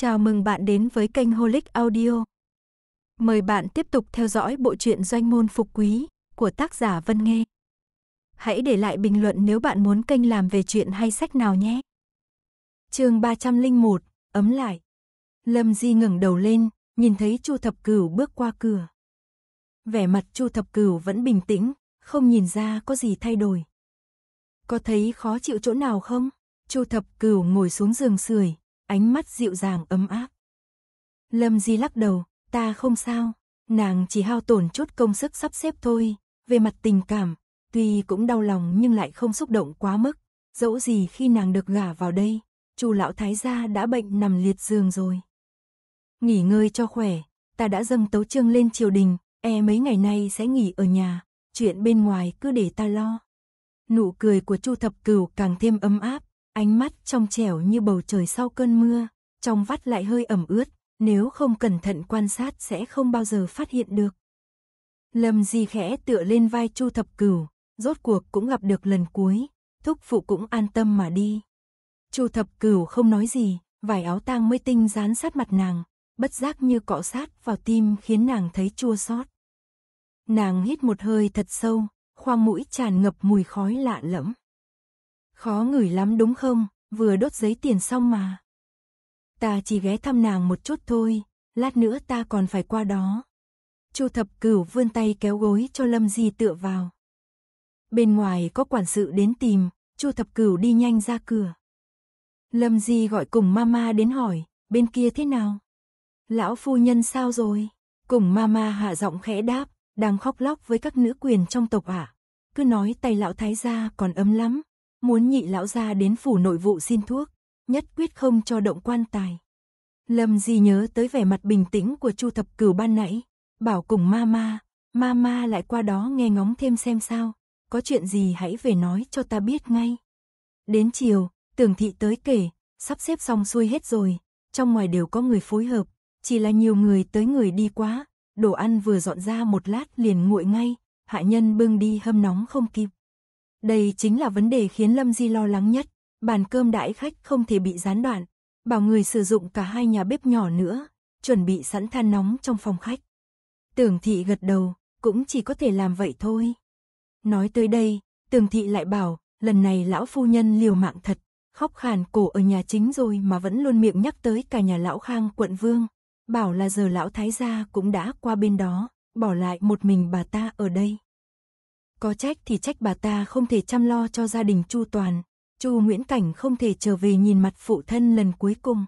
Chào mừng bạn đến với kênh Holic Audio. Mời bạn tiếp tục theo dõi bộ truyện Doanh môn phục quý của tác giả Vân Nghê. Hãy để lại bình luận nếu bạn muốn kênh làm về chuyện hay sách nào nhé. Chương 301, ấm lại. Lâm Di ngẩng đầu lên, nhìn thấy Chu Thập Cửu bước qua cửa. Vẻ mặt Chu Thập Cửu vẫn bình tĩnh, không nhìn ra có gì thay đổi. Có thấy khó chịu chỗ nào không? Chu Thập Cửu ngồi xuống giường sưởi, ánh mắt dịu dàng ấm áp. Lâm Di lắc đầu, ta không sao, nàng chỉ hao tổn chút công sức sắp xếp thôi, về mặt tình cảm, tuy cũng đau lòng nhưng lại không xúc động quá mức, dẫu gì khi nàng được gả vào đây, chu lão thái gia đã bệnh nằm liệt giường rồi. Nghỉ ngơi cho khỏe, ta đã dâng tấu chương lên triều đình, e mấy ngày nay sẽ nghỉ ở nhà, chuyện bên ngoài cứ để ta lo. Nụ cười của Chu Thập Cửu càng thêm ấm áp, ánh mắt trong trẻo như bầu trời sau cơn mưa, trong vắt lại hơi ẩm ướt, nếu không cẩn thận quan sát sẽ không bao giờ phát hiện được. Lâm Di khẽ tựa lên vai Chu Thập Cửu, rốt cuộc cũng gặp được lần cuối, thúc phụ cũng an tâm mà đi. Chu Thập Cửu không nói gì, vải áo tang mới tinh dán sát mặt nàng, bất giác như cọ sát vào tim khiến nàng thấy chua xót. Nàng hít một hơi thật sâu, khoang mũi tràn ngập mùi khói lạ lẫm. Khó ngửi lắm đúng không, vừa đốt giấy tiền xong mà. Ta chỉ ghé thăm nàng một chút thôi, lát nữa ta còn phải qua đó. Chu thập cửu vươn tay kéo gối cho Lâm Di tựa vào. Bên ngoài có quản sự đến tìm, Chu thập cửu đi nhanh ra cửa. Lâm Di gọi cùng mama đến hỏi, bên kia thế nào? Lão phu nhân sao rồi? Cùng mama hạ giọng khẽ đáp, đang khóc lóc với các nữ quyền trong tộc ạ. Cứ nói tay lão thái gia còn ấm lắm muốn nhị lão gia đến phủ nội vụ xin thuốc, nhất quyết không cho động quan tài. Lâm Di nhớ tới vẻ mặt bình tĩnh của Chu Thập Cửu ban nãy, bảo cùng mama, mama lại qua đó nghe ngóng thêm xem sao, có chuyện gì hãy về nói cho ta biết ngay. Đến chiều, tưởng thị tới kể, sắp xếp xong xuôi hết rồi, trong ngoài đều có người phối hợp, chỉ là nhiều người tới người đi quá, đồ ăn vừa dọn ra một lát liền nguội ngay, hạ nhân bưng đi hâm nóng không kịp. Đây chính là vấn đề khiến Lâm Di lo lắng nhất, bàn cơm đãi khách không thể bị gián đoạn, bảo người sử dụng cả hai nhà bếp nhỏ nữa, chuẩn bị sẵn than nóng trong phòng khách. Tưởng thị gật đầu, cũng chỉ có thể làm vậy thôi. Nói tới đây, tưởng thị lại bảo, lần này lão phu nhân liều mạng thật, khóc khàn cổ ở nhà chính rồi mà vẫn luôn miệng nhắc tới cả nhà lão khang quận vương. Bảo là giờ lão thái gia cũng đã qua bên đó, bỏ lại một mình bà ta ở đây. Có trách thì trách bà ta không thể chăm lo cho gia đình Chu Toàn. Chu Nguyễn Cảnh không thể trở về nhìn mặt phụ thân lần cuối cùng.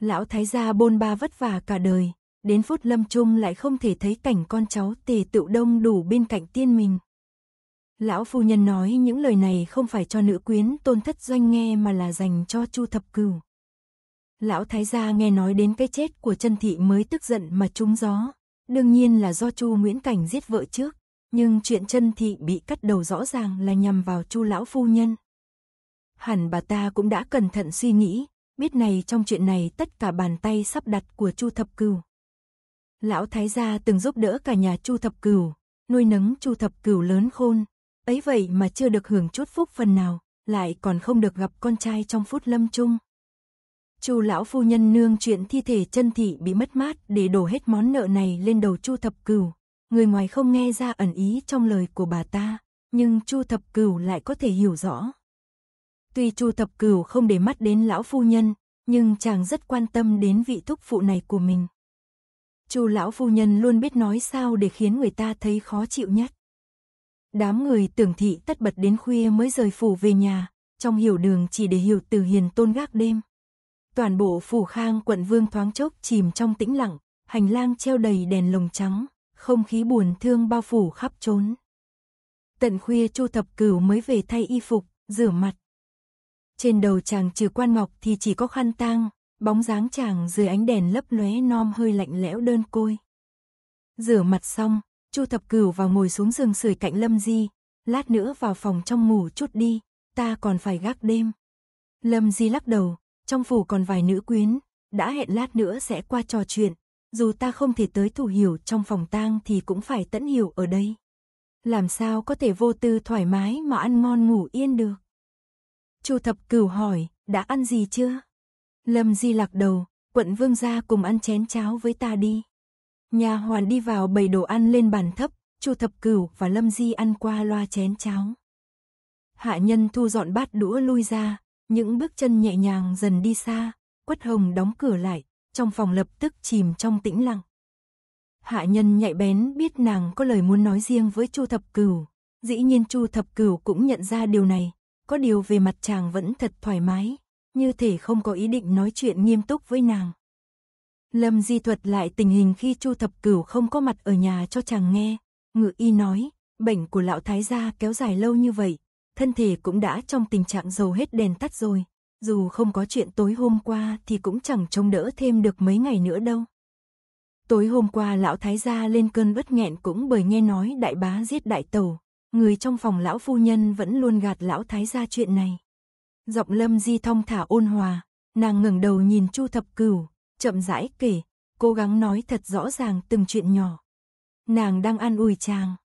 Lão thái gia bôn ba vất vả cả đời, đến phút lâm chung lại không thể thấy cảnh con cháu tề tựu đông đủ bên cạnh tiên mình. Lão phu nhân nói những lời này không phải cho nữ quyến tôn thất doanh nghe mà là dành cho Chu Thập Cửu. Lão thái gia nghe nói đến cái chết của chân thị mới tức giận mà trúng gió, đương nhiên là do Chu Nguyễn Cảnh giết vợ trước, nhưng chuyện chân thị bị cắt đầu rõ ràng là nhằm vào chu lão phu nhân. Hẳn bà ta cũng đã cẩn thận suy nghĩ, biết này trong chuyện này tất cả bàn tay sắp đặt của chu thập cửu. Lão thái gia từng giúp đỡ cả nhà chu thập cửu, nuôi nấng chu thập cửu lớn khôn, ấy vậy mà chưa được hưởng chút phúc phần nào, lại còn không được gặp con trai trong phút lâm chung. Chu lão phu nhân nương chuyện thi thể chân thị bị mất mát để đổ hết món nợ này lên đầu Chu thập cửu, người ngoài không nghe ra ẩn ý trong lời của bà ta, nhưng Chu Thập Cửu lại có thể hiểu rõ. Tuy Chu Thập Cửu không để mắt đến lão phu nhân, nhưng chàng rất quan tâm đến vị thúc phụ này của mình. Chu lão phu nhân luôn biết nói sao để khiến người ta thấy khó chịu nhất. Đám người tưởng thị tất bật đến khuya mới rời phủ về nhà, trong hiểu đường chỉ để hiểu từ hiền tôn gác đêm. Toàn bộ phủ khang quận vương thoáng chốc chìm trong tĩnh lặng, hành lang treo đầy đèn lồng trắng, không khí buồn thương bao phủ khắp trốn. Tận khuya Chu Thập Cửu mới về thay y phục, rửa mặt. Trên đầu chàng trừ quan ngọc thì chỉ có khăn tang, bóng dáng chàng dưới ánh đèn lấp lóe nom hơi lạnh lẽo đơn côi. Rửa mặt xong, Chu Thập Cửu vào ngồi xuống giường sưởi cạnh Lâm Di, lát nữa vào phòng trong ngủ chút đi, ta còn phải gác đêm. Lâm Di lắc đầu, trong phủ còn vài nữ quyến, đã hẹn lát nữa sẽ qua trò chuyện, dù ta không thể tới thủ hiểu trong phòng tang thì cũng phải tẫn hiểu ở đây. Làm sao có thể vô tư thoải mái mà ăn ngon ngủ yên được? Chu thập cửu hỏi, đã ăn gì chưa? Lâm Di lạc đầu, quận vương gia cùng ăn chén cháo với ta đi. Nhà hoàn đi vào bầy đồ ăn lên bàn thấp, Chu thập cửu và Lâm Di ăn qua loa chén cháo. Hạ nhân thu dọn bát đũa lui ra, những bước chân nhẹ nhàng dần đi xa, quất hồng đóng cửa lại, trong phòng lập tức chìm trong tĩnh lặng. Hạ nhân nhạy bén biết nàng có lời muốn nói riêng với Chu Thập Cửu, dĩ nhiên Chu Thập Cửu cũng nhận ra điều này, có điều về mặt chàng vẫn thật thoải mái, như thể không có ý định nói chuyện nghiêm túc với nàng. Lâm Di thuật lại tình hình khi Chu Thập Cửu không có mặt ở nhà cho chàng nghe, ngự y nói, bệnh của lão thái gia kéo dài lâu như vậy, thân thể cũng đã trong tình trạng dầu hết đèn tắt rồi, dù không có chuyện tối hôm qua thì cũng chẳng trông đỡ thêm được mấy ngày nữa đâu. Tối hôm qua lão thái gia lên cơn bất nghẹn cũng bởi nghe nói đại bá giết đại tàu. Người trong phòng lão phu nhân vẫn luôn gạt lão thái gia chuyện này. Giọng lâm di thong thả ôn hòa, nàng ngẩng đầu nhìn chu thập cửu, chậm rãi kể, cố gắng nói thật rõ ràng từng chuyện nhỏ. Nàng đang an ủi chàng.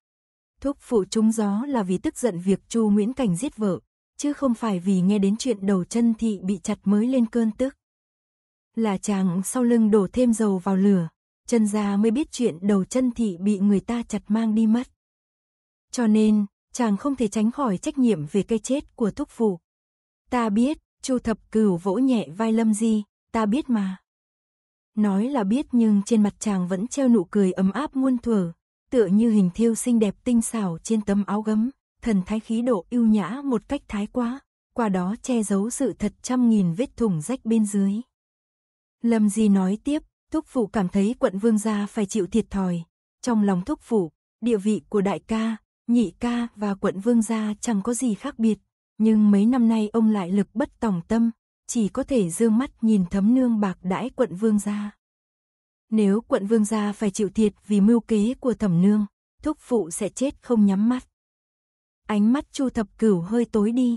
thúc phụ trúng gió là vì tức giận việc chu Nguyễn Cảnh giết vợ, chứ không phải vì nghe đến chuyện đầu chân thị bị chặt mới lên cơn tức. Là chàng sau lưng đổ thêm dầu vào lửa, chân ra mới biết chuyện đầu chân thị bị người ta chặt mang đi mất. Cho nên, chàng không thể tránh khỏi trách nhiệm về cái chết của thúc phụ. Ta biết, Chu thập cửu vỗ nhẹ vai lâm di, ta biết mà. Nói là biết nhưng trên mặt chàng vẫn treo nụ cười ấm áp muôn thuở, tựa như hình thiêu xinh đẹp tinh xảo trên tấm áo gấm thần thái khí độ yêu nhã một cách thái quá, qua đó che giấu sự thật trăm nghìn vết thủng rách bên dưới. Lâm Di nói tiếp, thúc phụ cảm thấy quận vương gia phải chịu thiệt thòi, trong lòng thúc phụ, địa vị của đại ca, nhị ca và quận vương gia chẳng có gì khác biệt, nhưng mấy năm nay ông lại lực bất tòng tâm, chỉ có thể dương mắt nhìn thấm nương bạc đãi quận vương gia. Nếu quận vương gia phải chịu thiệt vì mưu kế của thẩm nương, thúc phụ sẽ chết không nhắm mắt. Ánh mắt Chu Thập Cửu hơi tối đi.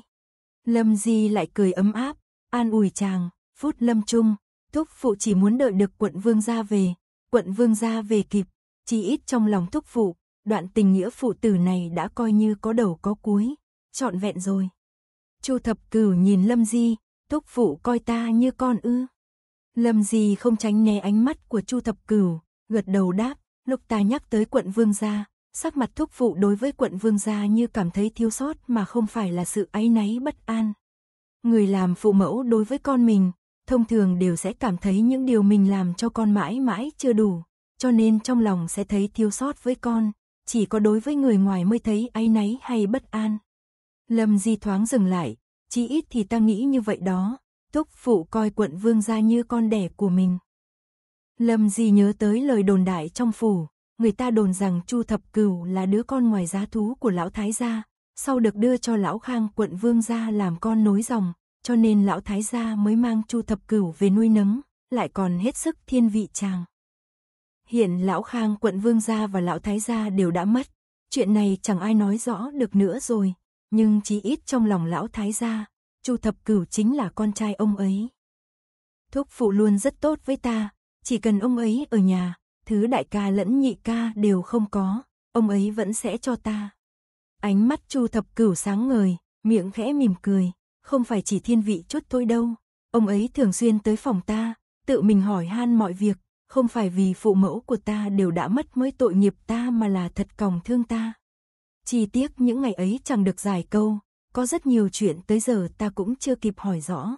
Lâm Di lại cười ấm áp, an ủi chàng, phút lâm trung, thúc phụ chỉ muốn đợi được quận vương gia về, quận vương gia về kịp, chỉ ít trong lòng thúc phụ, đoạn tình nghĩa phụ tử này đã coi như có đầu có cuối, trọn vẹn rồi. Chu Thập Cửu nhìn Lâm Di, thúc phụ coi ta như con ư? Lâm Di không tránh né ánh mắt của Chu Thập Cửu, gật đầu đáp, lúc ta nhắc tới quận vương gia, sắc mặt thúc phụ đối với quận vương gia như cảm thấy thiếu sót mà không phải là sự áy náy bất an. Người làm phụ mẫu đối với con mình, thông thường đều sẽ cảm thấy những điều mình làm cho con mãi mãi chưa đủ, cho nên trong lòng sẽ thấy thiếu sót với con, chỉ có đối với người ngoài mới thấy áy náy hay bất an. Lâm Di thoáng dừng lại, chí ít thì ta nghĩ như vậy đó, thúc phụ coi quận vương gia như con đẻ của mình. Lâm Di nhớ tới lời đồn đại trong phủ, người ta đồn rằng Chu Thập Cửu là đứa con ngoài giá thú của lão thái gia, sau được đưa cho lão Khang quận vương gia làm con nối dòng, cho nên lão thái gia mới mang Chu Thập Cửu về nuôi nấng, lại còn hết sức thiên vị chàng. Hiện lão Khang quận vương gia và lão thái gia đều đã mất, chuyện này chẳng ai nói rõ được nữa rồi, nhưng chí ít trong lòng lão thái gia, Chu Thập Cửu chính là con trai ông ấy. Thúc phụ luôn rất tốt với ta, chỉ cần ông ấy ở nhà, Thứ đại ca lẫn nhị ca đều không có, ông ấy vẫn sẽ cho ta. Ánh mắt Chu Thập Cửu sáng ngời, miệng khẽ mỉm cười, không phải chỉ thiên vị chút thôi đâu, ông ấy thường xuyên tới phòng ta, tự mình hỏi han mọi việc, không phải vì phụ mẫu của ta đều đã mất mới tội nghiệp ta mà là thật còng thương ta. Chỉ tiếc những ngày ấy chẳng được giải câu, có rất nhiều chuyện tới giờ ta cũng chưa kịp hỏi rõ.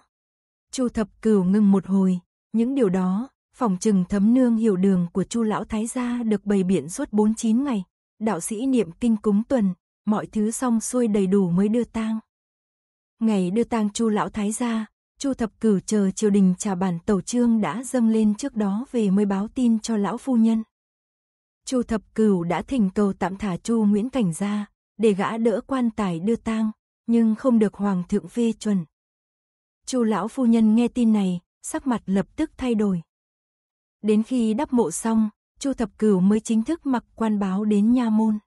Chu Thập Cửu ngưng một hồi, những điều đó, Phòng trừng thấm nương hiểu đường của Chu lão thái gia được bày biện suốt 49 ngày, đạo sĩ niệm kinh cúng tuần, mọi thứ xong xuôi đầy đủ mới đưa tang. Ngày đưa tang Chu lão thái gia, Chu thập cửu chờ triều đình trả bản tẩu trương đã dâng lên trước đó về mới báo tin cho lão phu nhân. Chu thập cửu đã thỉnh cầu tạm thả Chu Nguyễn Cảnh ra, để gã đỡ quan tài đưa tang, nhưng không được hoàng thượng phê chuẩn. Chu lão phu nhân nghe tin này, sắc mặt lập tức thay đổi. Đến khi đắp mộ xong, Chu Thập Cửu mới chính thức mặc quan báo đến nha môn.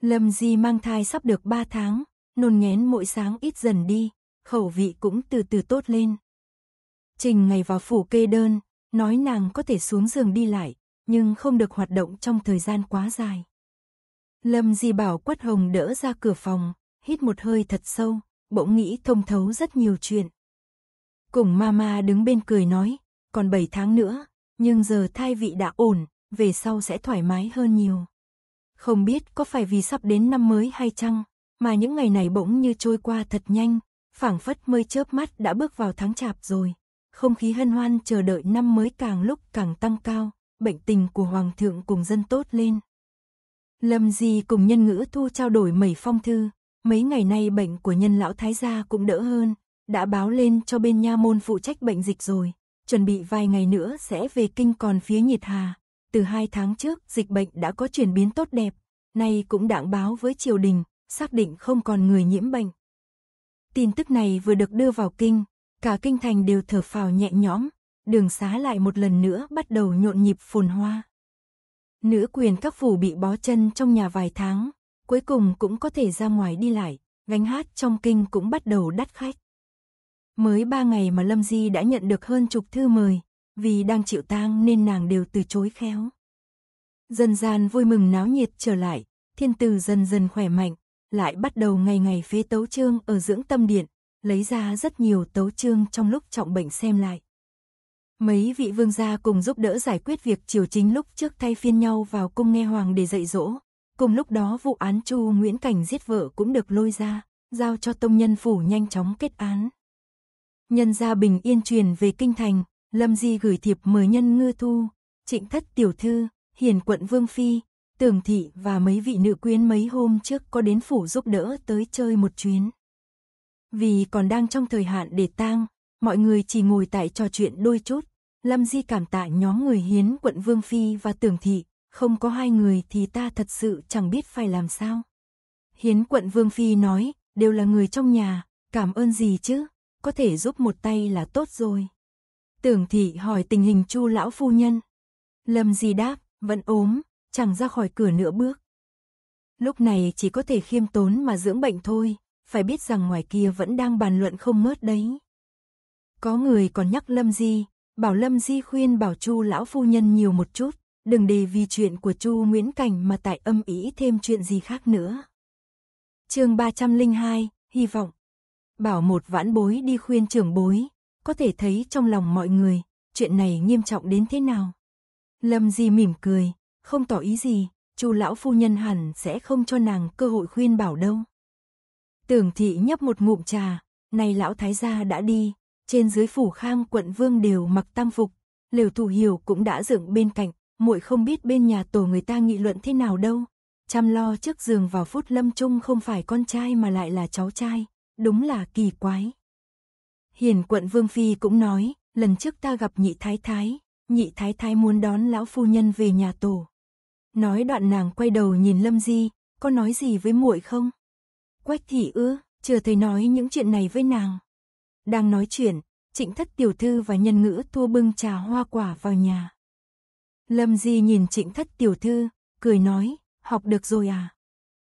Lâm Di mang thai sắp được 3 tháng, nôn ngén mỗi sáng ít dần đi, khẩu vị cũng từ từ tốt lên. Trình ngày vào phủ kê đơn, nói nàng có thể xuống giường đi lại, nhưng không được hoạt động trong thời gian quá dài. Lâm Di bảo Quất Hồng đỡ ra cửa phòng, hít một hơi thật sâu, bỗng nghĩ thông thấu rất nhiều chuyện. Cùng mama đứng bên cười nói, còn 7 tháng nữa, nhưng giờ thai vị đã ổn, về sau sẽ thoải mái hơn nhiều. Không biết có phải vì sắp đến năm mới hay chăng, mà những ngày này bỗng như trôi qua thật nhanh, phảng phất mây chớp mắt đã bước vào tháng chạp rồi. Không khí hân hoan chờ đợi năm mới càng lúc càng tăng cao, bệnh tình của Hoàng thượng cùng dân tốt lên. Lâm Di cùng nhân ngữ thu trao đổi mẩy phong thư, mấy ngày nay bệnh của nhân lão thái gia cũng đỡ hơn, đã báo lên cho bên nha môn phụ trách bệnh dịch rồi, chuẩn bị vài ngày nữa sẽ về kinh còn phía Nhiệt Hà. Từ hai tháng trước, dịch bệnh đã có chuyển biến tốt đẹp, nay cũng đảng báo với triều đình, xác định không còn người nhiễm bệnh. Tin tức này vừa được đưa vào kinh, cả kinh thành đều thở phào nhẹ nhõm, đường xá lại một lần nữa bắt đầu nhộn nhịp phồn hoa. Nữ quyền các phủ bị bó chân trong nhà vài tháng, cuối cùng cũng có thể ra ngoài đi lại, gánh hát trong kinh cũng bắt đầu đắt khách. Mới ba ngày mà Lâm Di đã nhận được hơn chục thư mời, vì đang chịu tang nên nàng đều từ chối khéo. Dân gian vui mừng náo nhiệt trở lại, thiên tử dần dần khỏe mạnh, lại bắt đầu ngày ngày phế tấu chương ở dưỡng tâm điện, lấy ra rất nhiều tấu chương trong lúc trọng bệnh xem lại. Mấy vị vương gia cùng giúp đỡ giải quyết việc triều chính lúc trước thay phiên nhau vào cung nghe hoàng để dạy dỗ. Cùng lúc đó vụ án Chu Nguyễn Cảnh giết vợ cũng được lôi ra, giao cho tông nhân phủ nhanh chóng kết án. Nhân gia bình yên truyền về kinh thành, Lâm Di gửi thiệp mời nhân ngư thu, trịnh thất tiểu thư, hiền quận Vương Phi, tưởng thị và mấy vị nữ quyến mấy hôm trước có đến phủ giúp đỡ tới chơi một chuyến. Vì còn đang trong thời hạn để tang, mọi người chỉ ngồi tại trò chuyện đôi chút, Lâm Di cảm tạ nhóm người hiến quận Vương Phi và tưởng thị, không có hai người thì ta thật sự chẳng biết phải làm sao. Hiến quận Vương Phi nói, đều là người trong nhà, cảm ơn gì chứ? có thể giúp một tay là tốt rồi. Tưởng thị hỏi tình hình chu lão phu nhân. Lâm Di đáp, vẫn ốm, chẳng ra khỏi cửa nửa bước. Lúc này chỉ có thể khiêm tốn mà dưỡng bệnh thôi, phải biết rằng ngoài kia vẫn đang bàn luận không mớt đấy. Có người còn nhắc Lâm Di, bảo Lâm Di khuyên bảo Chu lão phu nhân nhiều một chút, đừng để vì chuyện của Chu Nguyễn Cảnh mà tại âm ý thêm chuyện gì khác nữa. Chương 302, hy vọng Bảo một vãn bối đi khuyên trưởng bối, có thể thấy trong lòng mọi người, chuyện này nghiêm trọng đến thế nào. Lâm Di mỉm cười, không tỏ ý gì, chu lão phu nhân hẳn sẽ không cho nàng cơ hội khuyên bảo đâu. Tưởng thị nhấp một ngụm trà, nay lão thái gia đã đi, trên dưới phủ khang quận vương đều mặc tam phục, liều thủ hiểu cũng đã dựng bên cạnh, muội không biết bên nhà tổ người ta nghị luận thế nào đâu. Chăm lo trước giường vào phút lâm trung không phải con trai mà lại là cháu trai, đúng là kỳ quái. Hiền quận Vương Phi cũng nói, lần trước ta gặp nhị thái thái, nhị thái thái muốn đón lão phu nhân về nhà tổ. Nói đoạn nàng quay đầu nhìn Lâm Di, có nói gì với muội không? Quách thị ưa, chưa thấy nói những chuyện này với nàng. Đang nói chuyện, trịnh thất tiểu thư và nhân ngữ thua bưng trà hoa quả vào nhà. Lâm Di nhìn trịnh thất tiểu thư, cười nói, học được rồi à?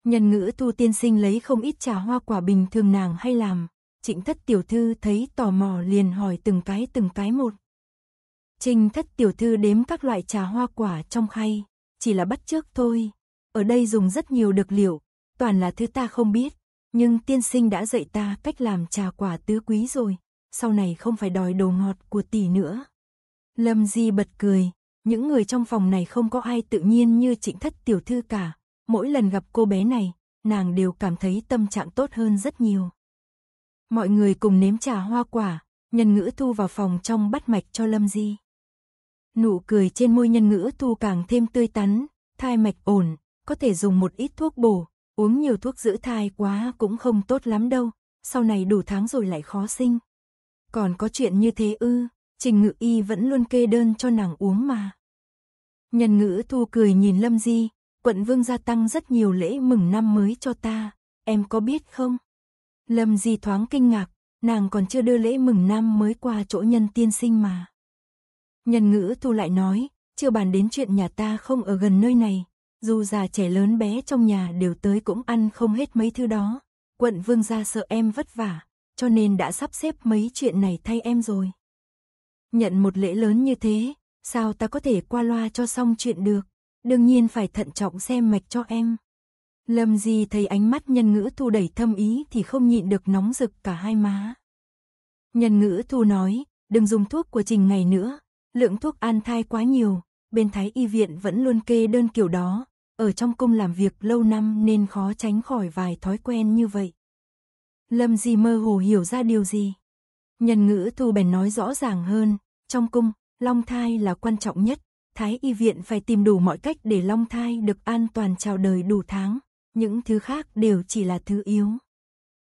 Nhân ngữ tu tiên sinh lấy không ít trà hoa quả bình thường nàng hay làm, trịnh thất tiểu thư thấy tò mò liền hỏi từng cái từng cái một. trịnh thất tiểu thư đếm các loại trà hoa quả trong khay, chỉ là bắt trước thôi. Ở đây dùng rất nhiều được liệu, toàn là thứ ta không biết, nhưng tiên sinh đã dạy ta cách làm trà quả tứ quý rồi, sau này không phải đòi đồ ngọt của tỷ nữa. Lâm Di bật cười, những người trong phòng này không có ai tự nhiên như trịnh thất tiểu thư cả, mỗi lần gặp cô bé này, nàng đều cảm thấy tâm trạng tốt hơn rất nhiều. Mọi người cùng nếm trà hoa quả, nhân ngữ thu vào phòng trong bắt mạch cho Lâm Di. Nụ cười trên môi nhân ngữ thu càng thêm tươi tắn, thai mạch ổn, có thể dùng một ít thuốc bổ, uống nhiều thuốc giữ thai quá cũng không tốt lắm đâu, sau này đủ tháng rồi lại khó sinh. Còn có chuyện như thế ư, trình ngự y vẫn luôn kê đơn cho nàng uống mà. Nhân ngữ thu cười nhìn Lâm Di, quận vương gia tăng rất nhiều lễ mừng năm mới cho ta, em có biết không? Lâm Di thoáng kinh ngạc, nàng còn chưa đưa lễ mừng năm mới qua chỗ nhân tiên sinh mà. Nhân ngữ thu lại nói, chưa bàn đến chuyện nhà ta không ở gần nơi này, dù già trẻ lớn bé trong nhà đều tới cũng ăn không hết mấy thứ đó. Quận vương gia sợ em vất vả, cho nên đã sắp xếp mấy chuyện này thay em rồi. Nhận một lễ lớn như thế, sao ta có thể qua loa cho xong chuyện được? đương nhiên phải thận trọng xem mạch cho em. Lâm Di thấy ánh mắt nhân ngữ thu đẩy thâm ý thì không nhịn được nóng rực cả hai má. Nhân ngữ thu nói, đừng dùng thuốc của Trình ngày nữa, lượng thuốc an thai quá nhiều, bên Thái Y Viện vẫn luôn kê đơn kiểu đó, ở trong cung làm việc lâu năm nên khó tránh khỏi vài thói quen như vậy. Lâm Di mơ hồ hiểu ra điều gì. Nhân ngữ thu bèn nói rõ ràng hơn, trong cung, long thai là quan trọng nhất, Thái y viện phải tìm đủ mọi cách để Long Thai được an toàn chào đời đủ tháng, những thứ khác đều chỉ là thứ yếu.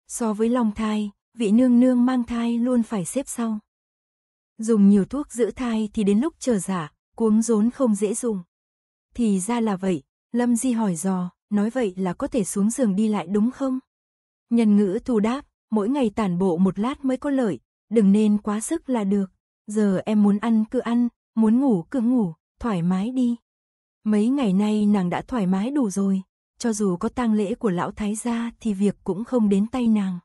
So với Long Thai, vị nương nương mang thai luôn phải xếp sau. Dùng nhiều thuốc giữ thai thì đến lúc chờ giả, cuống rốn không dễ dùng. Thì ra là vậy, Lâm Di hỏi dò, nói vậy là có thể xuống giường đi lại đúng không? Nhân ngữ thù đáp, mỗi ngày tản bộ một lát mới có lợi, đừng nên quá sức là được. Giờ em muốn ăn cứ ăn, muốn ngủ cứ ngủ thoải mái đi. Mấy ngày nay nàng đã thoải mái đủ rồi, cho dù có tang lễ của lão thái gia thì việc cũng không đến tay nàng.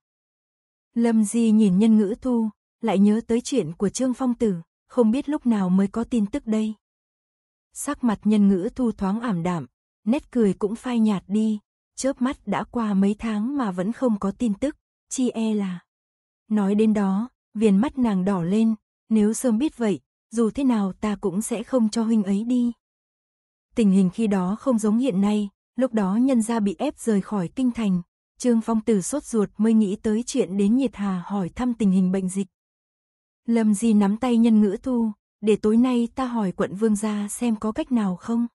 Lâm Di nhìn nhân ngữ thu, lại nhớ tới chuyện của Trương Phong Tử, không biết lúc nào mới có tin tức đây. Sắc mặt nhân ngữ thu thoáng ảm đạm, nét cười cũng phai nhạt đi, chớp mắt đã qua mấy tháng mà vẫn không có tin tức, chi e là. Nói đến đó, viền mắt nàng đỏ lên, nếu sớm biết vậy, dù thế nào ta cũng sẽ không cho huynh ấy đi. Tình hình khi đó không giống hiện nay, lúc đó nhân gia bị ép rời khỏi kinh thành, Trương Phong Tử sốt ruột mới nghĩ tới chuyện đến Nhiệt Hà hỏi thăm tình hình bệnh dịch. Lâm Di nắm tay nhân ngữ thu, để tối nay ta hỏi quận vương gia xem có cách nào không.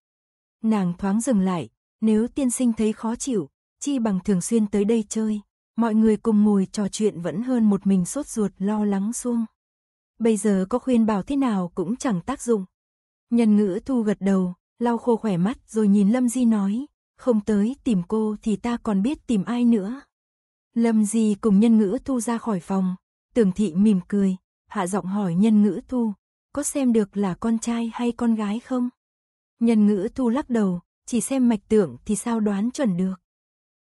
Nàng thoáng dừng lại, nếu tiên sinh thấy khó chịu, chi bằng thường xuyên tới đây chơi, mọi người cùng ngồi trò chuyện vẫn hơn một mình sốt ruột lo lắng xuông bây giờ có khuyên bảo thế nào cũng chẳng tác dụng. Nhân ngữ thu gật đầu, lau khô khỏe mắt rồi nhìn Lâm Di nói, không tới tìm cô thì ta còn biết tìm ai nữa. Lâm Di cùng nhân ngữ thu ra khỏi phòng, tưởng thị mỉm cười, hạ giọng hỏi nhân ngữ thu, có xem được là con trai hay con gái không? Nhân ngữ thu lắc đầu, chỉ xem mạch tượng thì sao đoán chuẩn được.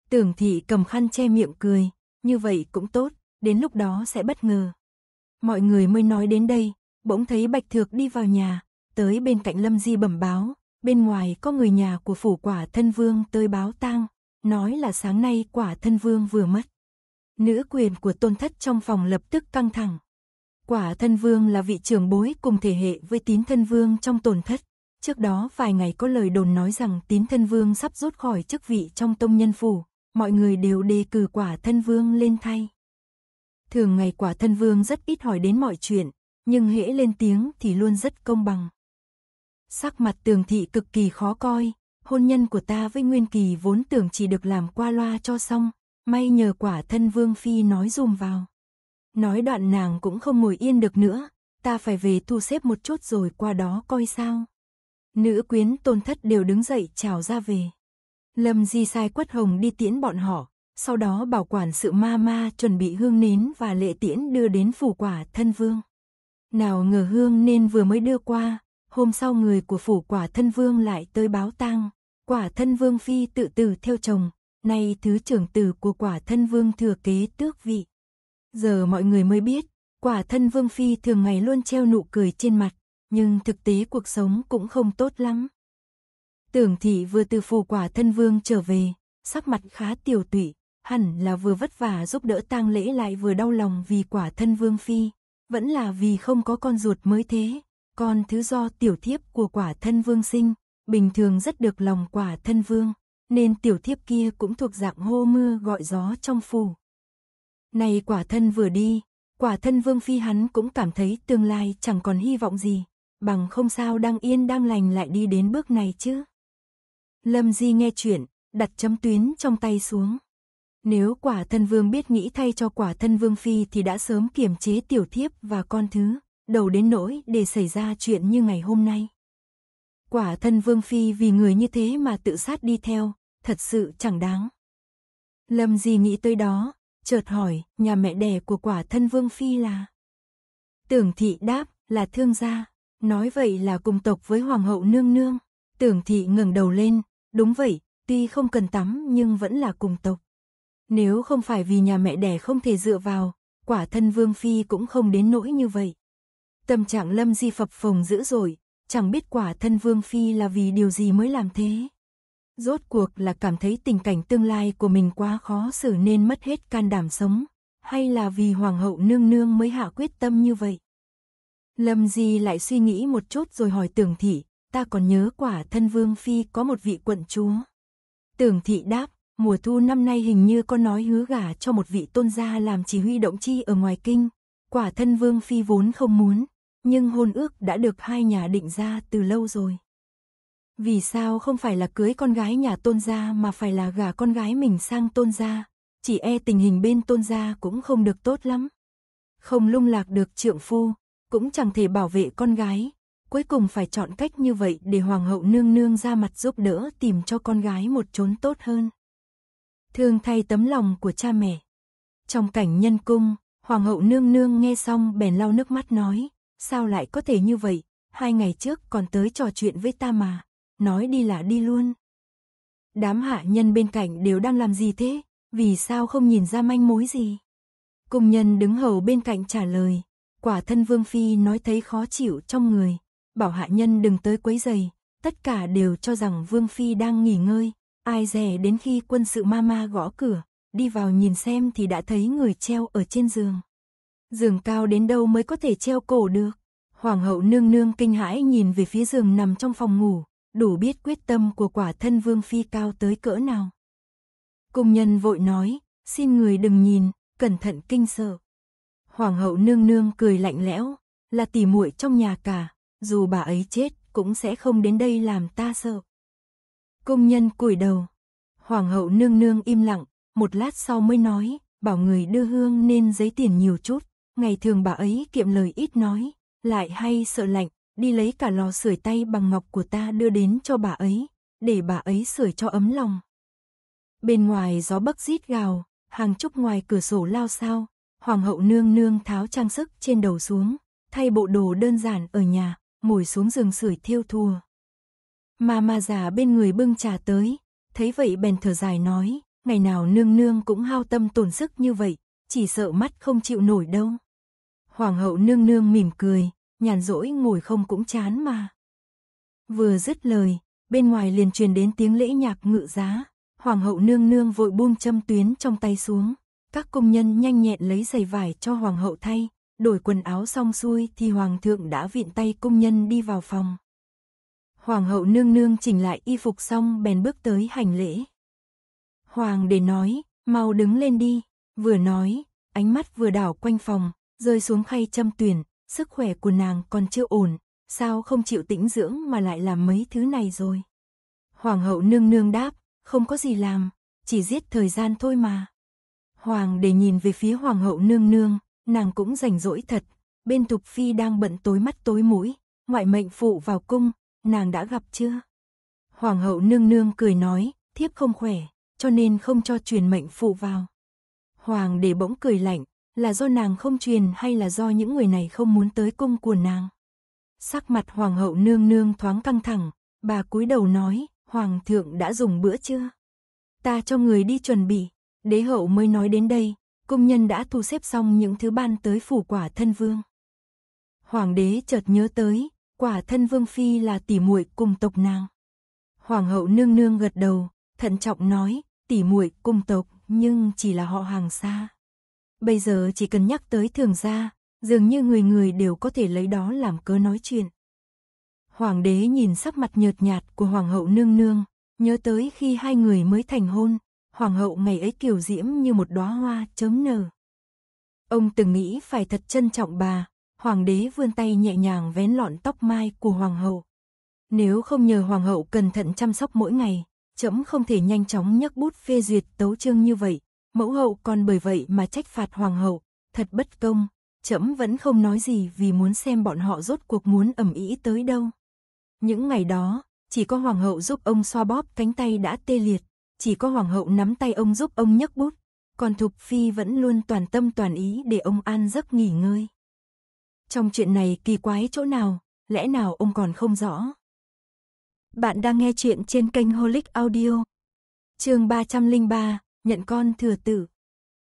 Tưởng thị cầm khăn che miệng cười, như vậy cũng tốt, đến lúc đó sẽ bất ngờ. Mọi người mới nói đến đây, bỗng thấy Bạch Thược đi vào nhà, tới bên cạnh Lâm Di bẩm báo, bên ngoài có người nhà của phủ quả thân vương tới báo tang, nói là sáng nay quả thân vương vừa mất. Nữ quyền của tôn thất trong phòng lập tức căng thẳng. Quả thân vương là vị trưởng bối cùng thể hệ với tín thân vương trong tồn thất. Trước đó vài ngày có lời đồn nói rằng tín thân vương sắp rút khỏi chức vị trong tông nhân phủ, mọi người đều đề cử quả thân vương lên thay. Thường ngày quả thân vương rất ít hỏi đến mọi chuyện, nhưng hễ lên tiếng thì luôn rất công bằng. Sắc mặt tường thị cực kỳ khó coi, hôn nhân của ta với Nguyên Kỳ vốn tưởng chỉ được làm qua loa cho xong, may nhờ quả thân vương phi nói dùm vào. Nói đoạn nàng cũng không ngồi yên được nữa, ta phải về thu xếp một chút rồi qua đó coi sao. Nữ quyến tôn thất đều đứng dậy chào ra về. Lâm Di sai quất hồng đi tiễn bọn họ, sau đó bảo quản sự ma ma chuẩn bị hương nến và lệ tiễn đưa đến phủ quả thân vương. Nào ngờ hương nên vừa mới đưa qua, hôm sau người của phủ quả thân vương lại tới báo tang, quả thân vương phi tự tử theo chồng, nay thứ trưởng tử của quả thân vương thừa kế tước vị. Giờ mọi người mới biết, quả thân vương phi thường ngày luôn treo nụ cười trên mặt, nhưng thực tế cuộc sống cũng không tốt lắm. Tưởng thị vừa từ phủ quả thân vương trở về, sắc mặt khá tiểu tụy, hẳn là vừa vất vả giúp đỡ tang lễ lại vừa đau lòng vì quả thân vương phi, vẫn là vì không có con ruột mới thế, con thứ do tiểu thiếp của quả thân vương sinh, bình thường rất được lòng quả thân vương, nên tiểu thiếp kia cũng thuộc dạng hô mưa gọi gió trong phủ. Này quả thân vừa đi, quả thân vương phi hắn cũng cảm thấy tương lai chẳng còn hy vọng gì, bằng không sao đang yên đang lành lại đi đến bước này chứ. Lâm Di nghe chuyện, đặt chấm tuyến trong tay xuống. Nếu quả thân vương biết nghĩ thay cho quả thân vương phi thì đã sớm kiềm chế tiểu thiếp và con thứ, đầu đến nỗi để xảy ra chuyện như ngày hôm nay. Quả thân vương phi vì người như thế mà tự sát đi theo, thật sự chẳng đáng. Lâm Di nghĩ tới đó, chợt hỏi, nhà mẹ đẻ của quả thân vương phi là? Tưởng thị đáp, là thương gia, nói vậy là cùng tộc với hoàng hậu nương nương. Tưởng thị ngẩng đầu lên, đúng vậy, tuy không cần tắm nhưng vẫn là cùng tộc. Nếu không phải vì nhà mẹ đẻ không thể dựa vào, quả thân Vương Phi cũng không đến nỗi như vậy. Tâm trạng Lâm Di phập phồng dữ dội, chẳng biết quả thân Vương Phi là vì điều gì mới làm thế. Rốt cuộc là cảm thấy tình cảnh tương lai của mình quá khó xử nên mất hết can đảm sống, hay là vì Hoàng hậu nương nương mới hạ quyết tâm như vậy. Lâm Di lại suy nghĩ một chút rồi hỏi tưởng thị, ta còn nhớ quả thân Vương Phi có một vị quận chúa. Tưởng thị đáp, mùa thu năm nay hình như có nói hứa gả cho một vị tôn gia làm chỉ huy động chi ở ngoài kinh. Quả thân Vương Phi vốn không muốn, nhưng hôn ước đã được hai nhà định ra từ lâu rồi. Vì sao không phải là cưới con gái nhà tôn gia mà phải là gả con gái mình sang tôn gia, chỉ e tình hình bên tôn gia cũng không được tốt lắm. Không lung lạc được trượng phu, cũng chẳng thể bảo vệ con gái, cuối cùng phải chọn cách như vậy để hoàng hậu nương nương ra mặt giúp đỡ tìm cho con gái một chốn tốt hơn thương thay tấm lòng của cha mẹ. Trong cảnh nhân cung, Hoàng hậu nương nương nghe xong bèn lau nước mắt nói, sao lại có thể như vậy, hai ngày trước còn tới trò chuyện với ta mà, nói đi là đi luôn. Đám hạ nhân bên cạnh đều đang làm gì thế, vì sao không nhìn ra manh mối gì? Cung nhân đứng hầu bên cạnh trả lời, quả thân Vương Phi nói thấy khó chịu trong người, bảo hạ nhân đừng tới quấy giày, tất cả đều cho rằng Vương Phi đang nghỉ ngơi, Ai rẻ đến khi quân sự mama gõ cửa, đi vào nhìn xem thì đã thấy người treo ở trên giường. Giường cao đến đâu mới có thể treo cổ được. Hoàng hậu nương nương kinh hãi nhìn về phía giường nằm trong phòng ngủ, đủ biết quyết tâm của quả thân vương phi cao tới cỡ nào. Cung nhân vội nói, xin người đừng nhìn, cẩn thận kinh sợ. Hoàng hậu nương nương cười lạnh lẽo, là tỷ muội trong nhà cả, dù bà ấy chết cũng sẽ không đến đây làm ta sợ. Công nhân cúi đầu. Hoàng hậu nương nương im lặng, một lát sau mới nói, bảo người đưa hương nên giấy tiền nhiều chút. Ngày thường bà ấy kiệm lời ít nói, lại hay sợ lạnh, đi lấy cả lò sưởi tay bằng ngọc của ta đưa đến cho bà ấy, để bà ấy sưởi cho ấm lòng. Bên ngoài gió bấc rít gào, hàng trúc ngoài cửa sổ lao sao, hoàng hậu nương nương tháo trang sức trên đầu xuống, thay bộ đồ đơn giản ở nhà, ngồi xuống giường sưởi thiêu thùa. Mà mà già bên người bưng trà tới, thấy vậy bèn thở dài nói, ngày nào nương nương cũng hao tâm tổn sức như vậy, chỉ sợ mắt không chịu nổi đâu. Hoàng hậu nương nương mỉm cười, nhàn rỗi ngồi không cũng chán mà. Vừa dứt lời, bên ngoài liền truyền đến tiếng lễ nhạc ngự giá, hoàng hậu nương nương vội buông châm tuyến trong tay xuống, các công nhân nhanh nhẹn lấy giày vải cho hoàng hậu thay, đổi quần áo xong xuôi thì hoàng thượng đã viện tay công nhân đi vào phòng. Hoàng hậu nương nương chỉnh lại y phục xong bèn bước tới hành lễ. Hoàng để nói, mau đứng lên đi, vừa nói, ánh mắt vừa đảo quanh phòng, rơi xuống khay châm tuyển, sức khỏe của nàng còn chưa ổn, sao không chịu tĩnh dưỡng mà lại làm mấy thứ này rồi. Hoàng hậu nương nương đáp, không có gì làm, chỉ giết thời gian thôi mà. Hoàng để nhìn về phía hoàng hậu nương nương, nàng cũng rảnh rỗi thật, bên Thục Phi đang bận tối mắt tối mũi, ngoại mệnh phụ vào cung, nàng đã gặp chưa? Hoàng hậu nương nương cười nói, thiếp không khỏe, cho nên không cho truyền mệnh phụ vào. Hoàng đế bỗng cười lạnh, là do nàng không truyền hay là do những người này không muốn tới cung của nàng? Sắc mặt hoàng hậu nương nương thoáng căng thẳng, bà cúi đầu nói, hoàng thượng đã dùng bữa chưa? Ta cho người đi chuẩn bị, đế hậu mới nói đến đây, công nhân đã thu xếp xong những thứ ban tới phủ quả thân vương. Hoàng đế chợt nhớ tới, quả thân vương phi là tỷ muội cùng tộc nàng. Hoàng hậu nương nương gật đầu, thận trọng nói, tỷ muội cùng tộc nhưng chỉ là họ hàng xa. Bây giờ chỉ cần nhắc tới thường gia, dường như người người đều có thể lấy đó làm cớ nói chuyện. Hoàng đế nhìn sắc mặt nhợt nhạt của hoàng hậu nương nương, nhớ tới khi hai người mới thành hôn, hoàng hậu ngày ấy kiều diễm như một đóa hoa chớm nở. Ông từng nghĩ phải thật trân trọng bà, hoàng đế vươn tay nhẹ nhàng vén lọn tóc mai của hoàng hậu. Nếu không nhờ hoàng hậu cẩn thận chăm sóc mỗi ngày, trẫm không thể nhanh chóng nhấc bút phê duyệt tấu chương như vậy, mẫu hậu còn bởi vậy mà trách phạt hoàng hậu, thật bất công, trẫm vẫn không nói gì vì muốn xem bọn họ rốt cuộc muốn ẩm ý tới đâu. Những ngày đó, chỉ có hoàng hậu giúp ông xoa bóp cánh tay đã tê liệt, chỉ có hoàng hậu nắm tay ông giúp ông nhấc bút, còn Thục Phi vẫn luôn toàn tâm toàn ý để ông an giấc nghỉ ngơi. Trong chuyện này kỳ quái chỗ nào, lẽ nào ông còn không rõ? Bạn đang nghe chuyện trên kênh Holic Audio. Chương 303, nhận con thừa tử.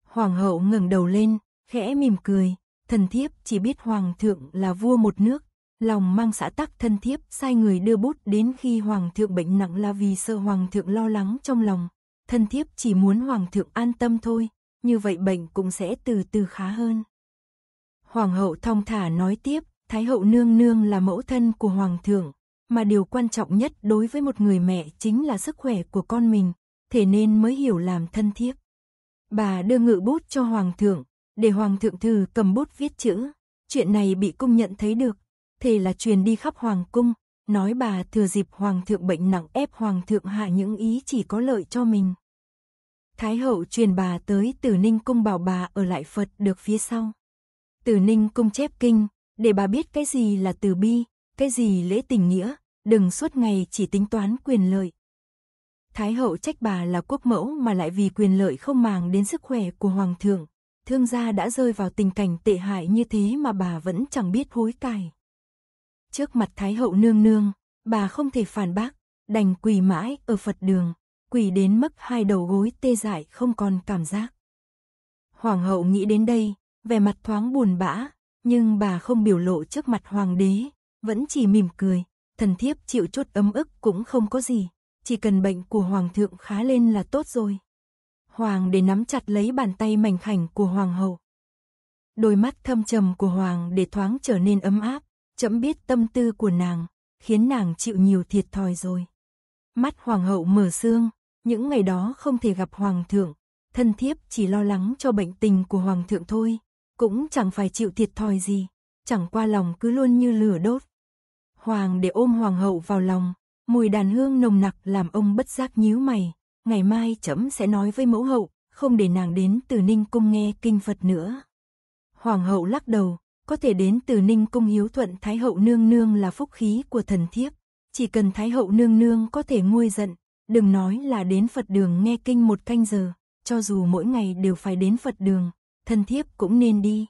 Hoàng hậu ngẩng đầu lên, khẽ mỉm cười, thần thiếp chỉ biết hoàng thượng là vua một nước, lòng mang xã tắc thân thiếp sai người đưa bút đến khi hoàng thượng bệnh nặng là vì sợ hoàng thượng lo lắng trong lòng, thân thiếp chỉ muốn hoàng thượng an tâm thôi, như vậy bệnh cũng sẽ từ từ khá hơn. Hoàng hậu thong thả nói tiếp, Thái hậu nương nương là mẫu thân của hoàng thượng, mà điều quan trọng nhất đối với một người mẹ chính là sức khỏe của con mình, thế nên mới hiểu làm thân thiết. Bà đưa ngự bút cho hoàng thượng, để hoàng thượng thử cầm bút viết chữ. Chuyện này bị cung nhận thấy được, thế là truyền đi khắp hoàng cung, nói bà thừa dịp hoàng thượng bệnh nặng ép hoàng thượng hạ những ý chỉ có lợi cho mình. Thái hậu truyền bà tới Tử Ninh cung bảo bà ở lại Phật được phía sau. Từ ninh cung chép kinh, để bà biết cái gì là từ bi, cái gì lễ tình nghĩa, đừng suốt ngày chỉ tính toán quyền lợi. Thái hậu trách bà là quốc mẫu mà lại vì quyền lợi không màng đến sức khỏe của hoàng thượng. Thương gia đã rơi vào tình cảnh tệ hại như thế mà bà vẫn chẳng biết hối cải. Trước mặt Thái hậu nương nương, bà không thể phản bác, đành quỳ mãi ở Phật đường, quỳ đến mức hai đầu gối tê dại không còn cảm giác. Hoàng hậu nghĩ đến đây, vẻ mặt thoáng buồn bã, nhưng bà không biểu lộ trước mặt hoàng đế, vẫn chỉ mỉm cười, thần thiếp chịu chút ấm ức cũng không có gì, chỉ cần bệnh của hoàng thượng khá lên là tốt rồi. Hoàng đế nắm chặt lấy bàn tay mảnh khảnh của hoàng hậu. Đôi mắt thâm trầm của hoàng đế thoáng trở nên ấm áp, chậm biết tâm tư của nàng, khiến nàng chịu nhiều thiệt thòi rồi. Mắt hoàng hậu mở sương, những ngày đó không thể gặp hoàng thượng, thân thiếp chỉ lo lắng cho bệnh tình của hoàng thượng thôi, cũng chẳng phải chịu thiệt thòi gì, chẳng qua lòng cứ luôn như lửa đốt. Hoàng để ôm hoàng hậu vào lòng, mùi đàn hương nồng nặc làm ông bất giác nhíu mày. Ngày mai chấm sẽ nói với mẫu hậu, không để nàng đến từ Ninh Cung nghe kinh Phật nữa. Hoàng hậu lắc đầu, có thể đến từ Ninh Cung hiếu thuận Thái hậu nương nương là phúc khí của thần thiếp. Chỉ cần Thái hậu nương nương có thể nguôi giận, đừng nói là đến Phật đường nghe kinh một canh giờ, cho dù mỗi ngày đều phải đến Phật đường, thần thiếp cũng nên đi.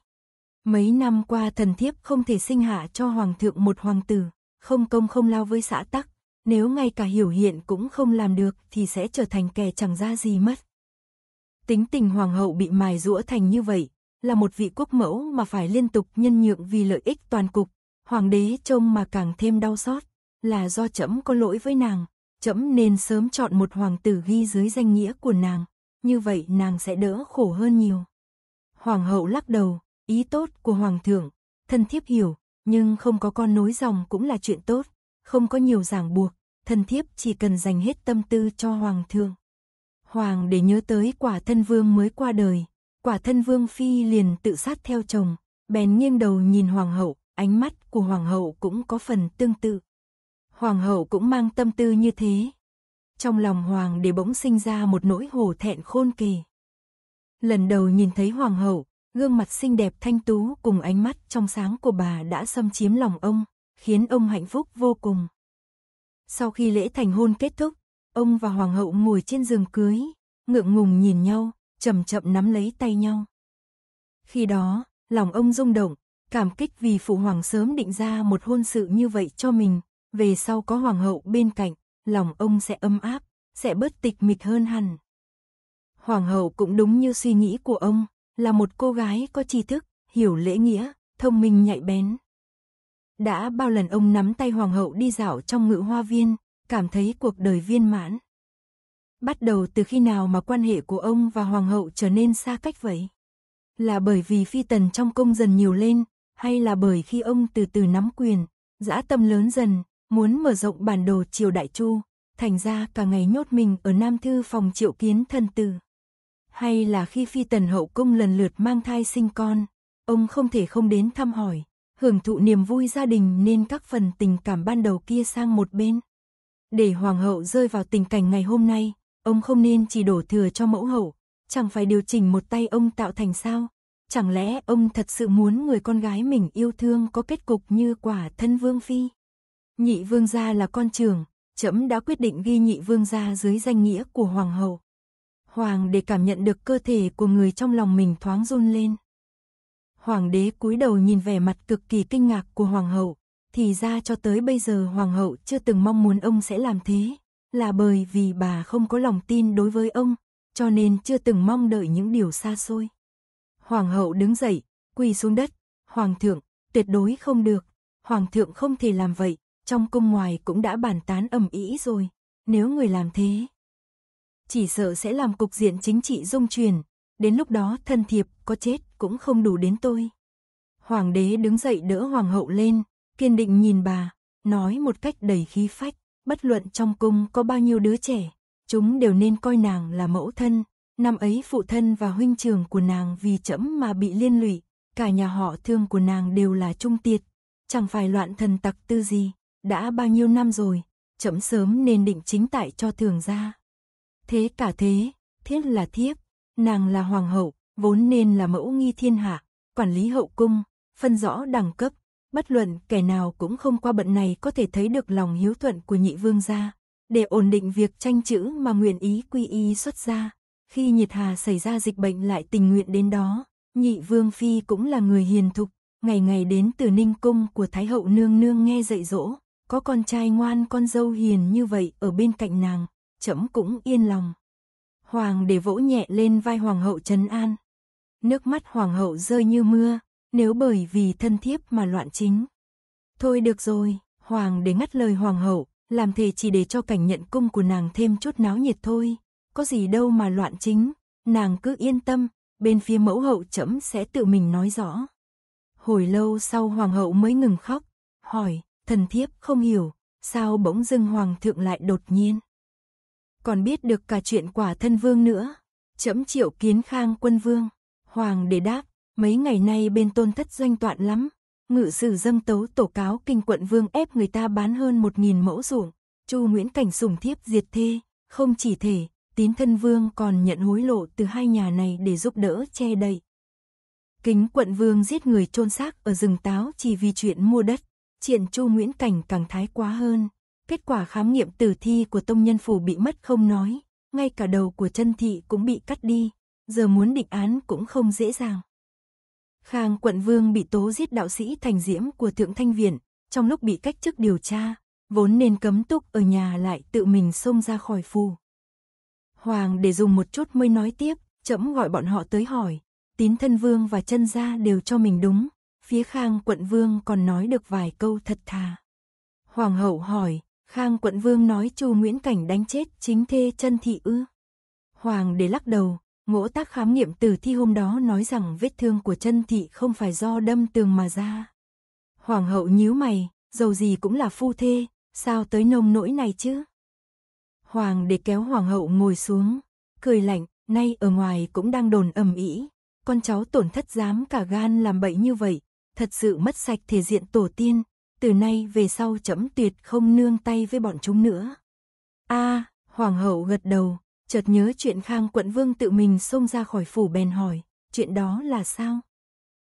Mấy năm qua thần thiếp không thể sinh hạ cho hoàng thượng một hoàng tử, không công không lao với xã tắc, nếu ngay cả hiểu hiện cũng không làm được thì sẽ trở thành kẻ chẳng ra gì mất. Tính tình hoàng hậu bị mài rũa thành như vậy, là một vị quốc mẫu mà phải liên tục nhân nhượng vì lợi ích toàn cục, hoàng đế trông mà càng thêm đau xót, là do trẫm có lỗi với nàng, trẫm nên sớm chọn một hoàng tử ghi dưới danh nghĩa của nàng, như vậy nàng sẽ đỡ khổ hơn nhiều. Hoàng hậu lắc đầu, ý tốt của hoàng thượng, thân thiếp hiểu, nhưng không có con nối dòng cũng là chuyện tốt, không có nhiều ràng buộc, thân thiếp chỉ cần dành hết tâm tư cho hoàng thượng. Hoàng để nhớ tới quả thân vương mới qua đời, quả thân vương phi liền tự sát theo chồng, bèn nghiêng đầu nhìn hoàng hậu, ánh mắt của hoàng hậu cũng có phần tương tự. Hoàng hậu cũng mang tâm tư như thế. Trong lòng hoàng để bỗng sinh ra một nỗi hổ thẹn khôn kề. Lần đầu nhìn thấy hoàng hậu, gương mặt xinh đẹp thanh tú cùng ánh mắt trong sáng của bà đã xâm chiếm lòng ông, khiến ông hạnh phúc vô cùng. Sau khi lễ thành hôn kết thúc, ông và hoàng hậu ngồi trên giường cưới, ngượng ngùng nhìn nhau, chậm chậm nắm lấy tay nhau. Khi đó, lòng ông rung động, cảm kích vì phụ hoàng sớm định ra một hôn sự như vậy cho mình, về sau có hoàng hậu bên cạnh, lòng ông sẽ ấm áp, sẽ bớt tịch mịch hơn hẳn. Hoàng hậu cũng đúng như suy nghĩ của ông, là một cô gái có tri thức, hiểu lễ nghĩa, thông minh nhạy bén. Đã bao lần ông nắm tay hoàng hậu đi dạo trong ngự hoa viên, cảm thấy cuộc đời viên mãn. Bắt đầu từ khi nào mà quan hệ của ông và hoàng hậu trở nên xa cách vậy? Là bởi vì phi tần trong cung dần nhiều lên, hay là bởi khi ông từ từ nắm quyền, dã tâm lớn dần, muốn mở rộng bản đồ triều đại chu, thành ra cả ngày nhốt mình ở Nam Thư phòng triệu kiến thân tử hay là khi phi tần hậu cung lần lượt mang thai sinh con, ông không thể không đến thăm hỏi, hưởng thụ niềm vui gia đình nên các phần tình cảm ban đầu kia sang một bên. Để hoàng hậu rơi vào tình cảnh ngày hôm nay, ông không nên chỉ đổ thừa cho mẫu hậu, chẳng phải điều chỉnh một tay ông tạo thành sao? Chẳng lẽ ông thật sự muốn người con gái mình yêu thương có kết cục như quả thân vương phi? Nhị vương gia là con trưởng, trẫm đã quyết định ghi nhị vương gia dưới danh nghĩa của hoàng hậu. Hoàng đế cảm nhận được cơ thể của người trong lòng mình thoáng run lên. Hoàng đế cúi đầu nhìn vẻ mặt cực kỳ kinh ngạc của hoàng hậu, thì ra cho tới bây giờ hoàng hậu chưa từng mong muốn ông sẽ làm thế, là bởi vì bà không có lòng tin đối với ông, cho nên chưa từng mong đợi những điều xa xôi. Hoàng hậu đứng dậy, quỳ xuống đất, hoàng thượng, tuyệt đối không được, hoàng thượng không thể làm vậy, trong cung ngoài cũng đã bàn tán ầm ĩ rồi, nếu người làm thế, chỉ sợ sẽ làm cục diện chính trị dung chuyển, đến lúc đó thân thiệp có chết cũng không đủ đến tôi. Hoàng đế đứng dậy đỡ hoàng hậu lên, kiên định nhìn bà, nói một cách đầy khí phách, bất luận trong cung có bao nhiêu đứa trẻ, chúng đều nên coi nàng là mẫu thân, năm ấy phụ thân và huynh trường của nàng vì chẫm mà bị liên lụy, cả nhà họ thương của nàng đều là trung tiệt, chẳng phải loạn thần tặc tư gì, đã bao nhiêu năm rồi, chẫm sớm nên định chính tại cho thường ra Thế cả thế, thiết là thiếp, nàng là hoàng hậu, vốn nên là mẫu nghi thiên hạ, quản lý hậu cung, phân rõ đẳng cấp, bất luận kẻ nào cũng không qua bận này có thể thấy được lòng hiếu thuận của nhị vương gia, để ổn định việc tranh chữ mà nguyện ý quy y xuất gia. Khi nhiệt hà xảy ra dịch bệnh lại tình nguyện đến đó, nhị vương phi cũng là người hiền thục, ngày ngày đến từ ninh cung của Thái hậu nương nương nghe dạy dỗ, có con trai ngoan con dâu hiền như vậy ở bên cạnh nàng, trẫm cũng yên lòng. Hoàng đế vỗ nhẹ lên vai hoàng hậu trấn an. Nước mắt hoàng hậu rơi như mưa, nếu bởi vì thân thiếp mà loạn chính. Thôi được rồi, hoàng đế ngắt lời hoàng hậu, làm thề chỉ để cho cảnh nhận cung của nàng thêm chút náo nhiệt thôi, có gì đâu mà loạn chính, nàng cứ yên tâm, bên phía mẫu hậu trẫm sẽ tự mình nói rõ. Hồi lâu sau hoàng hậu mới ngừng khóc, hỏi, thần thiếp không hiểu, sao bỗng dưng hoàng thượng lại đột nhiên còn biết được cả chuyện quả thân vương nữa. Chấm triệu kiến khang quân vương, hoàng để đáp, mấy ngày nay bên tôn thất doanh toạn lắm. Ngự sử dâm tấu tổ cáo kinh quận vương ép người ta bán hơn một nghìn mẫu ruộng. Chu Nguyễn Cảnh sủng thiếp diệt thê, không chỉ thể, tín thân vương còn nhận hối lộ từ hai nhà này để giúp đỡ che đậy. Kính quận vương giết người chôn xác ở rừng táo chỉ vì chuyện mua đất, chuyện Chu Nguyễn Cảnh càng thái quá hơn. Kết quả khám nghiệm tử thi của tông nhân phủ bị mất không nói, ngay cả đầu của chân thị cũng bị cắt đi, giờ muốn định án cũng không dễ dàng. Khang quận vương bị tố giết đạo sĩ thành diễm của thượng thanh viện, trong lúc bị cách chức điều tra, vốn nên cấm túc ở nhà lại tự mình xông ra khỏi phủ. Hoàng để dùng một chút mới nói tiếp, chậm gọi bọn họ tới hỏi, tín thân vương và chân gia đều cho mình đúng, phía khang quận vương còn nói được vài câu thật thà. Hoàng hậu hỏi, Khang quận vương nói Chu Nguyễn Cảnh đánh chết chính thê chân thị ư. Hoàng đế lắc đầu, ngỗ tác khám nghiệm tử thi hôm đó nói rằng vết thương của chân thị không phải do đâm tường mà ra. Hoàng hậu nhíu mày, dầu gì cũng là phu thê, sao tới nông nỗi này chứ? Hoàng đế kéo hoàng hậu ngồi xuống, cười lạnh, nay ở ngoài cũng đang đồn ầm ĩ, con cháu tổn thất dám cả gan làm bậy như vậy, thật sự mất sạch thể diện tổ tiên, từ nay về sau chấm tuyệt không nương tay với bọn chúng nữa. A, hoàng hậu gật đầu, chợt nhớ chuyện Khang quận vương tự mình xông ra khỏi phủ bèn hỏi, chuyện đó là sao?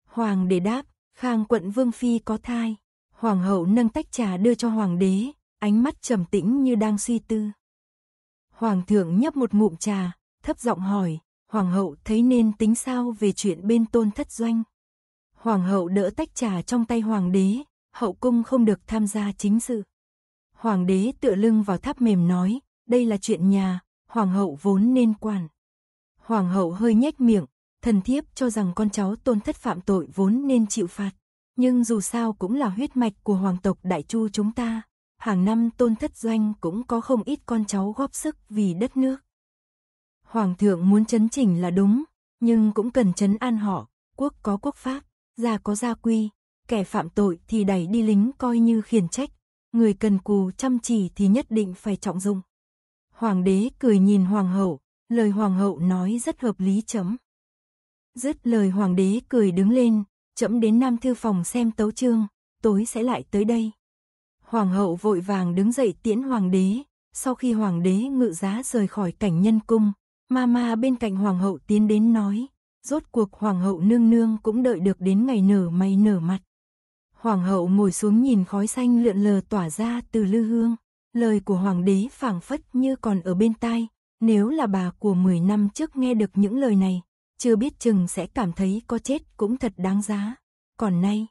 Hoàng đế đáp, Khang quận vương phi có thai. Hoàng hậu nâng tách trà đưa cho hoàng đế, ánh mắt trầm tĩnh như đang suy tư. Hoàng thượng nhấp một ngụm trà, thấp giọng hỏi, hoàng hậu thấy nên tính sao về chuyện bên tôn thất doanh. Hoàng hậu đỡ tách trà trong tay hoàng đế, hậu cung không được tham gia chính sự. Hoàng đế tựa lưng vào tháp mềm nói, đây là chuyện nhà, hoàng hậu vốn nên quản. Hoàng hậu hơi nhếch miệng, thần thiếp cho rằng con cháu tôn thất phạm tội vốn nên chịu phạt. Nhưng dù sao cũng là huyết mạch của hoàng tộc Đại Chu chúng ta. Hàng năm tôn thất doanh cũng có không ít con cháu góp sức vì đất nước. Hoàng thượng muốn chấn chỉnh là đúng, nhưng cũng cần chấn an họ, quốc có quốc pháp, gia có gia quy, kẻ phạm tội thì đẩy đi lính coi như khiển trách, người cần cù chăm chỉ thì nhất định phải trọng dụng. Hoàng đế cười nhìn hoàng hậu, lời hoàng hậu nói rất hợp lý chấm. Dứt lời hoàng đế cười đứng lên, chấm đến nam thư phòng xem tấu chương, tối sẽ lại tới đây. Hoàng hậu vội vàng đứng dậy tiễn hoàng đế, sau khi hoàng đế ngự giá rời khỏi cảnh nhân cung, Mama bên cạnh hoàng hậu tiến đến nói, rốt cuộc hoàng hậu nương nương cũng đợi được đến ngày nở mày nở mặt. Hoàng hậu ngồi xuống nhìn khói xanh lượn lờ tỏa ra từ lư hương. Lời của hoàng đế phảng phất như còn ở bên tai. Nếu là bà của 10 năm trước nghe được những lời này, chưa biết chừng sẽ cảm thấy có chết cũng thật đáng giá. Còn nay,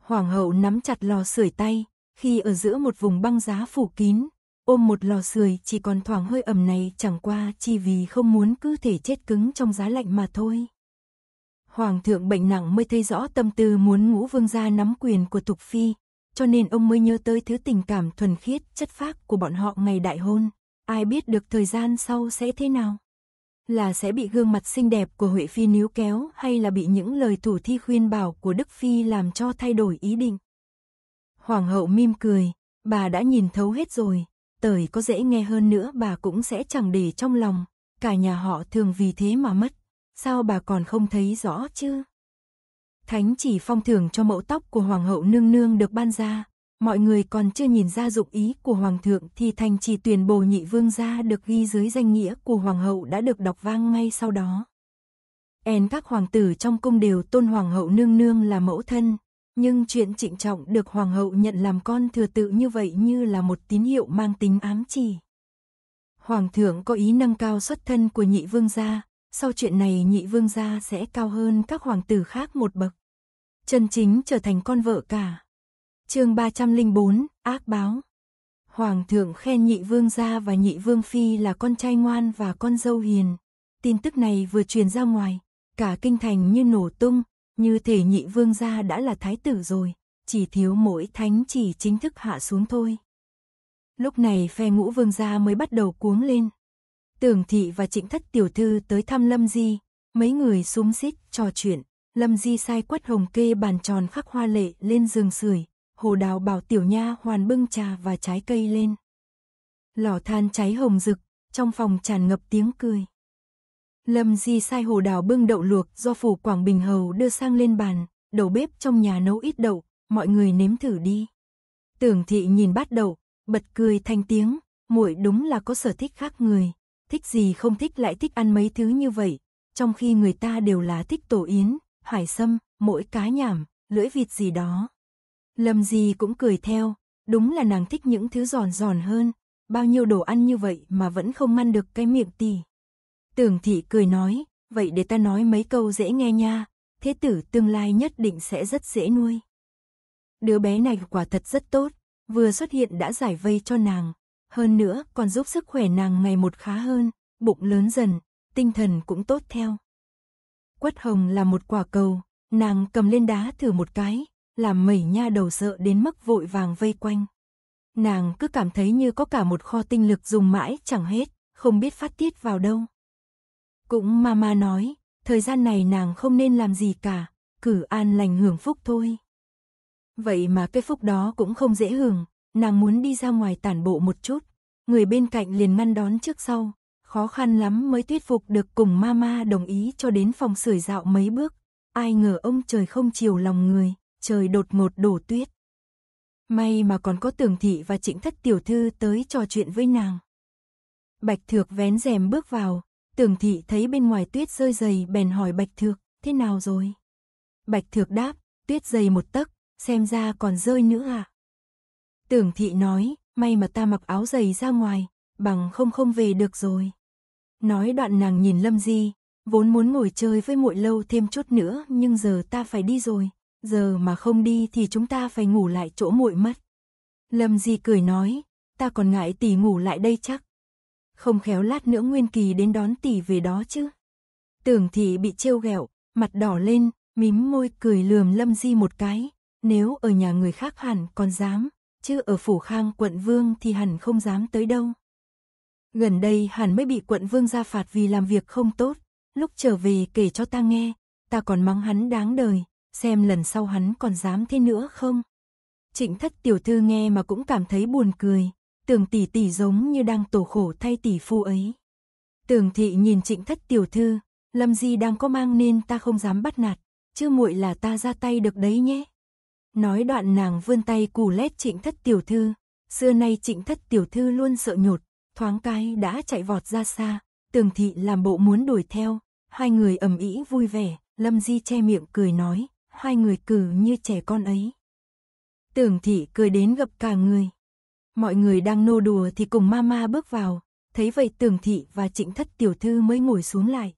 hoàng hậu nắm chặt lò sưởi tay, khi ở giữa một vùng băng giá phủ kín, ôm một lò sưởi chỉ còn thoảng hơi ẩm này chẳng qua chỉ vì không muốn cứ thể chết cứng trong giá lạnh mà thôi. Hoàng thượng bệnh nặng mới thấy rõ tâm tư muốn ngũ vương gia nắm quyền của Thục Phi, cho nên ông mới nhớ tới thứ tình cảm thuần khiết, chất phác của bọn họ ngày đại hôn. Ai biết được thời gian sau sẽ thế nào? Là sẽ bị gương mặt xinh đẹp của Huệ Phi níu kéo hay là bị những lời thủ thi khuyên bảo của Đức Phi làm cho thay đổi ý định? Hoàng hậu mim cười, bà đã nhìn thấu hết rồi, tời có dễ nghe hơn nữa bà cũng sẽ chẳng để trong lòng, cả nhà họ thường vì thế mà mất sao bà còn không thấy rõ chứ? Thánh chỉ phong thưởng cho mẫu tóc của Hoàng hậu nương nương được ban ra, mọi người còn chưa nhìn ra dụng ý của Hoàng thượng thì thành chỉ tuyển bồ nhị vương gia được ghi dưới danh nghĩa của Hoàng hậu đã được đọc vang ngay sau đó. En các hoàng tử trong cung đều tôn Hoàng hậu nương nương là mẫu thân, nhưng chuyện trịnh trọng được Hoàng hậu nhận làm con thừa tự như vậy như là một tín hiệu mang tính ám chỉ. Hoàng thượng có ý nâng cao xuất thân của nhị vương gia, sau chuyện này nhị vương gia sẽ cao hơn các hoàng tử khác một bậc. Chân chính trở thành con vợ cả. chương 304, ác báo. Hoàng thượng khen nhị vương gia và nhị vương phi là con trai ngoan và con dâu hiền. Tin tức này vừa truyền ra ngoài, cả kinh thành như nổ tung, như thể nhị vương gia đã là thái tử rồi, chỉ thiếu mỗi thánh chỉ chính thức hạ xuống thôi. Lúc này phe ngũ vương gia mới bắt đầu cuống lên, Tưởng thị và trịnh thất tiểu thư tới thăm Lâm Di, mấy người xúm xít, trò chuyện. Lâm Di sai quất hồng kê bàn tròn khắc hoa lệ lên giường sưởi hồ đào bảo tiểu nha hoàn bưng trà và trái cây lên. Lò than cháy hồng rực, trong phòng tràn ngập tiếng cười. Lâm Di sai hồ đào bưng đậu luộc do phủ Quảng Bình Hầu đưa sang lên bàn, đầu bếp trong nhà nấu ít đậu, mọi người nếm thử đi. Tưởng thị nhìn bát đậu, bật cười thanh tiếng, muội đúng là có sở thích khác người, thích gì không thích lại thích ăn mấy thứ như vậy, trong khi người ta đều là thích tổ yến, hải sâm, mỗi cá nhảm, lưỡi vịt gì đó. Lâm gì cũng cười theo, đúng là nàng thích những thứ giòn giòn hơn, bao nhiêu đồ ăn như vậy mà vẫn không ăn được cái miệng tì. Tưởng thị cười nói, vậy để ta nói mấy câu dễ nghe nha, thế tử tương lai nhất định sẽ rất dễ nuôi. Đứa bé này quả thật rất tốt, vừa xuất hiện đã giải vây cho nàng, hơn nữa còn giúp sức khỏe nàng ngày một khá hơn, bụng lớn dần, tinh thần cũng tốt theo. Quất hồng là một quả cầu, nàng cầm lên đá thử một cái, làm mẩy nha đầu sợ đến mức vội vàng vây quanh. Nàng cứ cảm thấy như có cả một kho tinh lực dùng mãi chẳng hết, không biết phát tiết vào đâu. Cũng mama nói, thời gian này nàng không nên làm gì cả, cử an lành hưởng phúc thôi. Vậy mà cái phúc đó cũng không dễ hưởng, nàng muốn đi ra ngoài tản bộ một chút. Người bên cạnh liền ngăn đón trước sau, khó khăn lắm mới thuyết phục được cùng mama đồng ý cho đến phòng sưởi dạo mấy bước. Ai ngờ ông trời không chiều lòng người, trời đột ngột đổ tuyết. May mà còn có tường thị và trịnh thất tiểu thư tới trò chuyện với nàng. Bạch thược vén rèm bước vào, tường thị thấy bên ngoài tuyết rơi dày bèn hỏi bạch thược, thế nào rồi? Bạch thược đáp, tuyết dày một tấc, xem ra còn rơi nữa à? Tưởng thị nói, may mà ta mặc áo giày ra ngoài, bằng không không về được rồi. Nói đoạn nàng nhìn Lâm Di, vốn muốn ngồi chơi với muội lâu thêm chút nữa nhưng giờ ta phải đi rồi, giờ mà không đi thì chúng ta phải ngủ lại chỗ muội mất. Lâm Di cười nói, ta còn ngại tỷ ngủ lại đây chắc. Không khéo lát nữa Nguyên Kỳ đến đón tỷ về đó chứ. Tưởng thị bị trêu ghẹo, mặt đỏ lên, mím môi cười lườm Lâm Di một cái, nếu ở nhà người khác hẳn còn dám chứ ở phủ khang quận vương thì hẳn không dám tới đâu. Gần đây hẳn mới bị quận vương ra phạt vì làm việc không tốt, lúc trở về kể cho ta nghe, ta còn mắng hắn đáng đời, xem lần sau hắn còn dám thế nữa không. Trịnh thất tiểu thư nghe mà cũng cảm thấy buồn cười, tưởng tỷ tỷ giống như đang tổ khổ thay tỷ phu ấy. Tưởng thị nhìn trịnh thất tiểu thư, lâm di đang có mang nên ta không dám bắt nạt, chứ muội là ta ra tay được đấy nhé. Nói đoạn nàng vươn tay cù lét trịnh thất tiểu thư. Xưa nay trịnh thất tiểu thư luôn sợ nhột, thoáng cái đã chạy vọt ra xa. Tường thị làm bộ muốn đuổi theo, hai người ầm ĩ vui vẻ, Lâm Di che miệng cười nói, hai người cử như trẻ con ấy. tường thị cười đến gặp cả người. Mọi người đang nô đùa thì cùng mama bước vào, thấy vậy tường thị và trịnh thất tiểu thư mới ngồi xuống lại.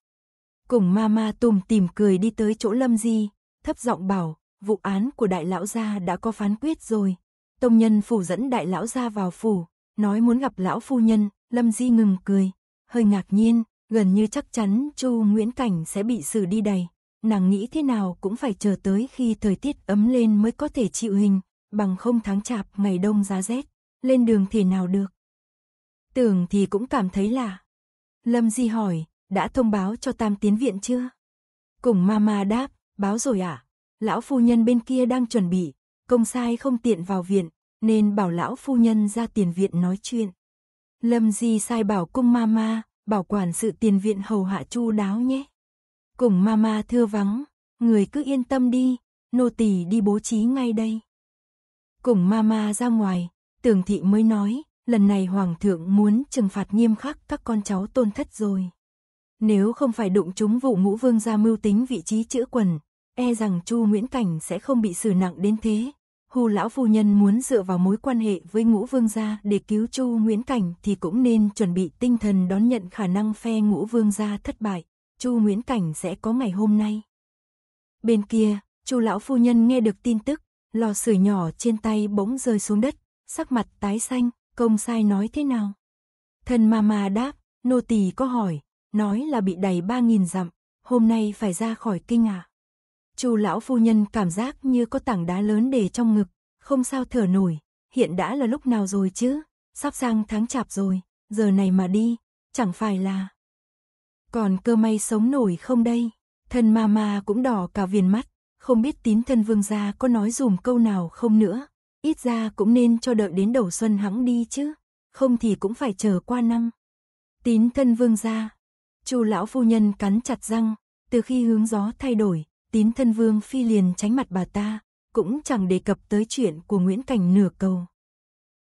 Cùng mama tùm tìm cười đi tới chỗ Lâm Di, thấp giọng bảo, vụ án của đại lão gia đã có phán quyết rồi. Tông nhân phủ dẫn đại lão gia vào phủ, nói muốn gặp lão phu nhân, Lâm Di ngừng cười, hơi ngạc nhiên, gần như chắc chắn Chu Nguyễn Cảnh sẽ bị xử đi đầy. Nàng nghĩ thế nào cũng phải chờ tới khi thời tiết ấm lên mới có thể chịu hình, bằng không tháng chạp ngày đông giá rét, lên đường thì nào được. Tưởng thì cũng cảm thấy lạ. Lâm Di hỏi, đã thông báo cho Tam Tiến Viện chưa? Cùng Mama đáp, báo rồi ạ. À? lão phu nhân bên kia đang chuẩn bị, công sai không tiện vào viện, nên bảo lão phu nhân ra tiền viện nói chuyện. Lâm Di sai bảo cung mama, bảo quản sự tiền viện hầu hạ chu đáo nhé. Cùng mama thưa vắng, người cứ yên tâm đi, nô tỳ đi bố trí ngay đây. Cùng mama ra ngoài, tưởng thị mới nói, lần này hoàng thượng muốn trừng phạt nghiêm khắc các con cháu tôn thất rồi. Nếu không phải đụng chúng vụ ngũ vương gia mưu tính vị trí chữ quần, e rằng Chu Nguyễn Cảnh sẽ không bị xử nặng đến thế. Hù lão phu nhân muốn dựa vào mối quan hệ với ngũ vương gia để cứu Chu Nguyễn Cảnh thì cũng nên chuẩn bị tinh thần đón nhận khả năng phe ngũ vương gia thất bại. Chu Nguyễn Cảnh sẽ có ngày hôm nay. Bên kia, Chu lão phu nhân nghe được tin tức, lò sửa nhỏ trên tay bỗng rơi xuống đất, sắc mặt tái xanh, công sai nói thế nào? Thần mama đáp, nô tỳ có hỏi, nói là bị đầy ba nghìn dặm, hôm nay phải ra khỏi kinh à? Chu lão phu nhân cảm giác như có tảng đá lớn đè trong ngực, không sao thở nổi, hiện đã là lúc nào rồi chứ, sắp sang tháng chạp rồi, giờ này mà đi, chẳng phải là... Còn cơ may sống nổi không đây, thân ma ma cũng đỏ cả viền mắt, không biết tín thân vương gia có nói dùm câu nào không nữa, ít ra cũng nên cho đợi đến đầu xuân hắng đi chứ, không thì cũng phải chờ qua năm. Tín thân vương gia, chu lão phu nhân cắn chặt răng, từ khi hướng gió thay đổi, tín thân vương phi liền tránh mặt bà ta, cũng chẳng đề cập tới chuyện của Nguyễn Cảnh nửa câu.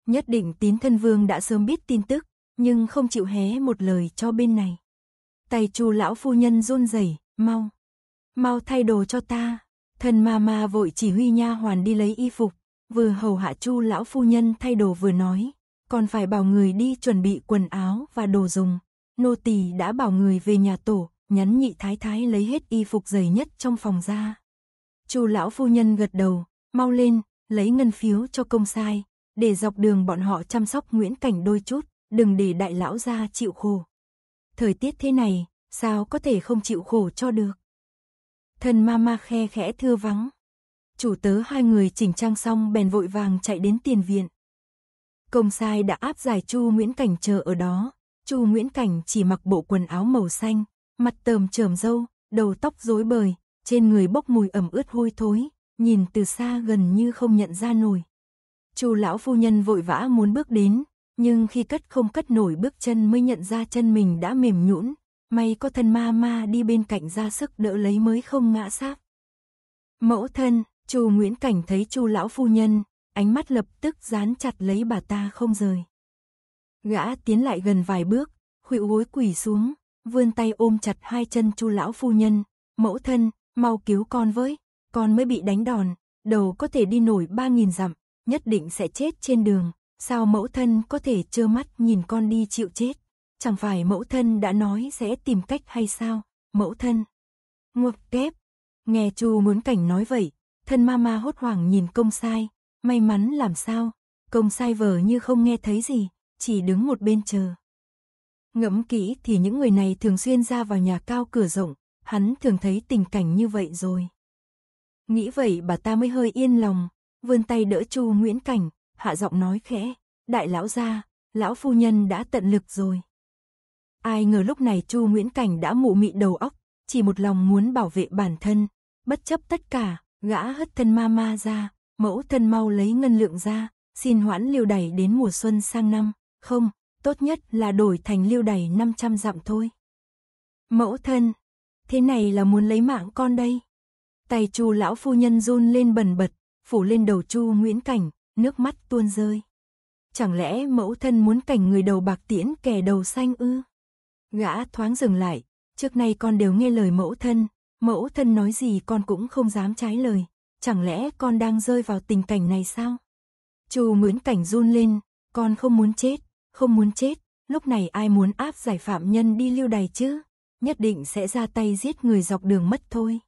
Nhất định tín thân vương đã sớm biết tin tức, nhưng không chịu hé một lời cho bên này. Tay chu lão phu nhân run rẩy, mau. Mau thay đồ cho ta. Thần ma ma vội chỉ huy nha hoàn đi lấy y phục, vừa hầu hạ chu lão phu nhân thay đồ vừa nói, còn phải bảo người đi chuẩn bị quần áo và đồ dùng. Nô tỳ đã bảo người về nhà tổ, nhắn nhị thái thái lấy hết y phục dày nhất trong phòng ra. Chu lão phu nhân gật đầu, mau lên, lấy ngân phiếu cho công sai, để dọc đường bọn họ chăm sóc Nguyễn Cảnh đôi chút, đừng để đại lão ra chịu khổ. Thời tiết thế này, sao có thể không chịu khổ cho được. Thần ma ma khe khẽ thưa vắng. Chủ tớ hai người chỉnh trang xong bèn vội vàng chạy đến tiền viện. Công sai đã áp giải Chu Nguyễn Cảnh chờ ở đó. Chu Nguyễn Cảnh chỉ mặc bộ quần áo màu xanh, mặt tờm trởm dâu, đầu tóc rối bời, trên người bốc mùi ẩm ướt hôi thối, nhìn từ xa gần như không nhận ra nổi. Chu lão phu nhân vội vã muốn bước đến, nhưng khi cất không cất nổi bước chân mới nhận ra chân mình đã mềm nhũn, may có thân ma ma đi bên cạnh ra sức đỡ lấy mới không ngã sáp. Mẫu thân, Chu Nguyễn Cảnh thấy Chu lão phu nhân, ánh mắt lập tức dán chặt lấy bà ta không rời. Gã tiến lại gần vài bước, khuỵu gối quỳ xuống, vươn tay ôm chặt hai chân chu lão phu nhân, mẫu thân, mau cứu con với, con mới bị đánh đòn, đầu có thể đi nổi ba nghìn dặm, nhất định sẽ chết trên đường, sao mẫu thân có thể trơ mắt nhìn con đi chịu chết, chẳng phải mẫu thân đã nói sẽ tìm cách hay sao, mẫu thân. Ngục kép, nghe chu muốn cảnh nói vậy, thân mama hốt hoảng nhìn công sai, may mắn làm sao, công sai vờ như không nghe thấy gì, chỉ đứng một bên chờ. Ngẫm kỹ thì những người này thường xuyên ra vào nhà cao cửa rộng, hắn thường thấy tình cảnh như vậy rồi. Nghĩ vậy bà ta mới hơi yên lòng, vươn tay đỡ Chu Nguyễn Cảnh, hạ giọng nói khẽ, đại lão gia, lão phu nhân đã tận lực rồi. Ai ngờ lúc này Chu Nguyễn Cảnh đã mụ mị đầu óc, chỉ một lòng muốn bảo vệ bản thân, bất chấp tất cả, gã hất thân ma ma ra, mẫu thân mau lấy ngân lượng ra, xin hoãn liều đẩy đến mùa xuân sang năm, không, tốt nhất là đổi thành lưu đày 500 dặm thôi. Mẫu thân, thế này là muốn lấy mạng con đây. Tay chu lão phu nhân run lên bần bật, phủ lên đầu chu Nguyễn Cảnh, nước mắt tuôn rơi. Chẳng lẽ mẫu thân muốn cảnh người đầu bạc tiễn kẻ đầu xanh ư? Gã thoáng dừng lại, trước nay con đều nghe lời mẫu thân, mẫu thân nói gì con cũng không dám trái lời, chẳng lẽ con đang rơi vào tình cảnh này sao? Chu Nguyễn Cảnh run lên, con không muốn chết, không muốn chết, lúc này ai muốn áp giải phạm nhân đi lưu đày chứ, nhất định sẽ ra tay giết người dọc đường mất thôi.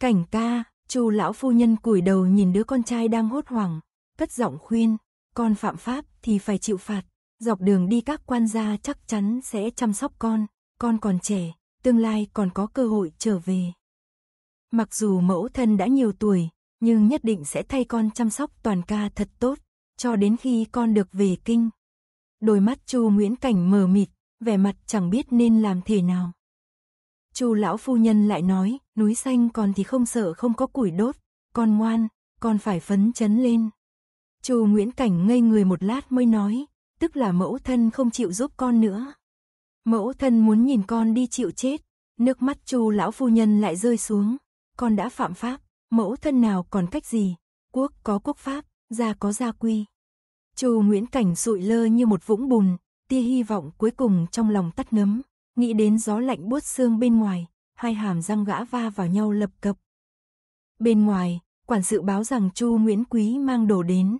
Cảnh ca, chu lão phu nhân cúi đầu nhìn đứa con trai đang hốt hoảng, cất giọng khuyên, con phạm pháp thì phải chịu phạt, dọc đường đi các quan gia chắc chắn sẽ chăm sóc con, con còn trẻ, tương lai còn có cơ hội trở về. Mặc dù mẫu thân đã nhiều tuổi, nhưng nhất định sẽ thay con chăm sóc toàn ca thật tốt, cho đến khi con được về kinh, Đôi mắt Chu Nguyễn Cảnh mờ mịt, vẻ mặt chẳng biết nên làm thế nào. Chu lão phu nhân lại nói, núi xanh còn thì không sợ không có củi đốt, con ngoan, con phải phấn chấn lên. Chu Nguyễn Cảnh ngây người một lát mới nói, tức là mẫu thân không chịu giúp con nữa. Mẫu thân muốn nhìn con đi chịu chết, nước mắt Chu lão phu nhân lại rơi xuống, con đã phạm pháp, mẫu thân nào còn cách gì, quốc có quốc pháp, gia có gia quy. Chu Nguyễn Cảnh sụi lơ như một vũng bùn, tia hy vọng cuối cùng trong lòng tắt nấm, nghĩ đến gió lạnh buốt xương bên ngoài, hai hàm răng gã va vào nhau lập cập. Bên ngoài, quản sự báo rằng Chu Nguyễn Quý mang đồ đến.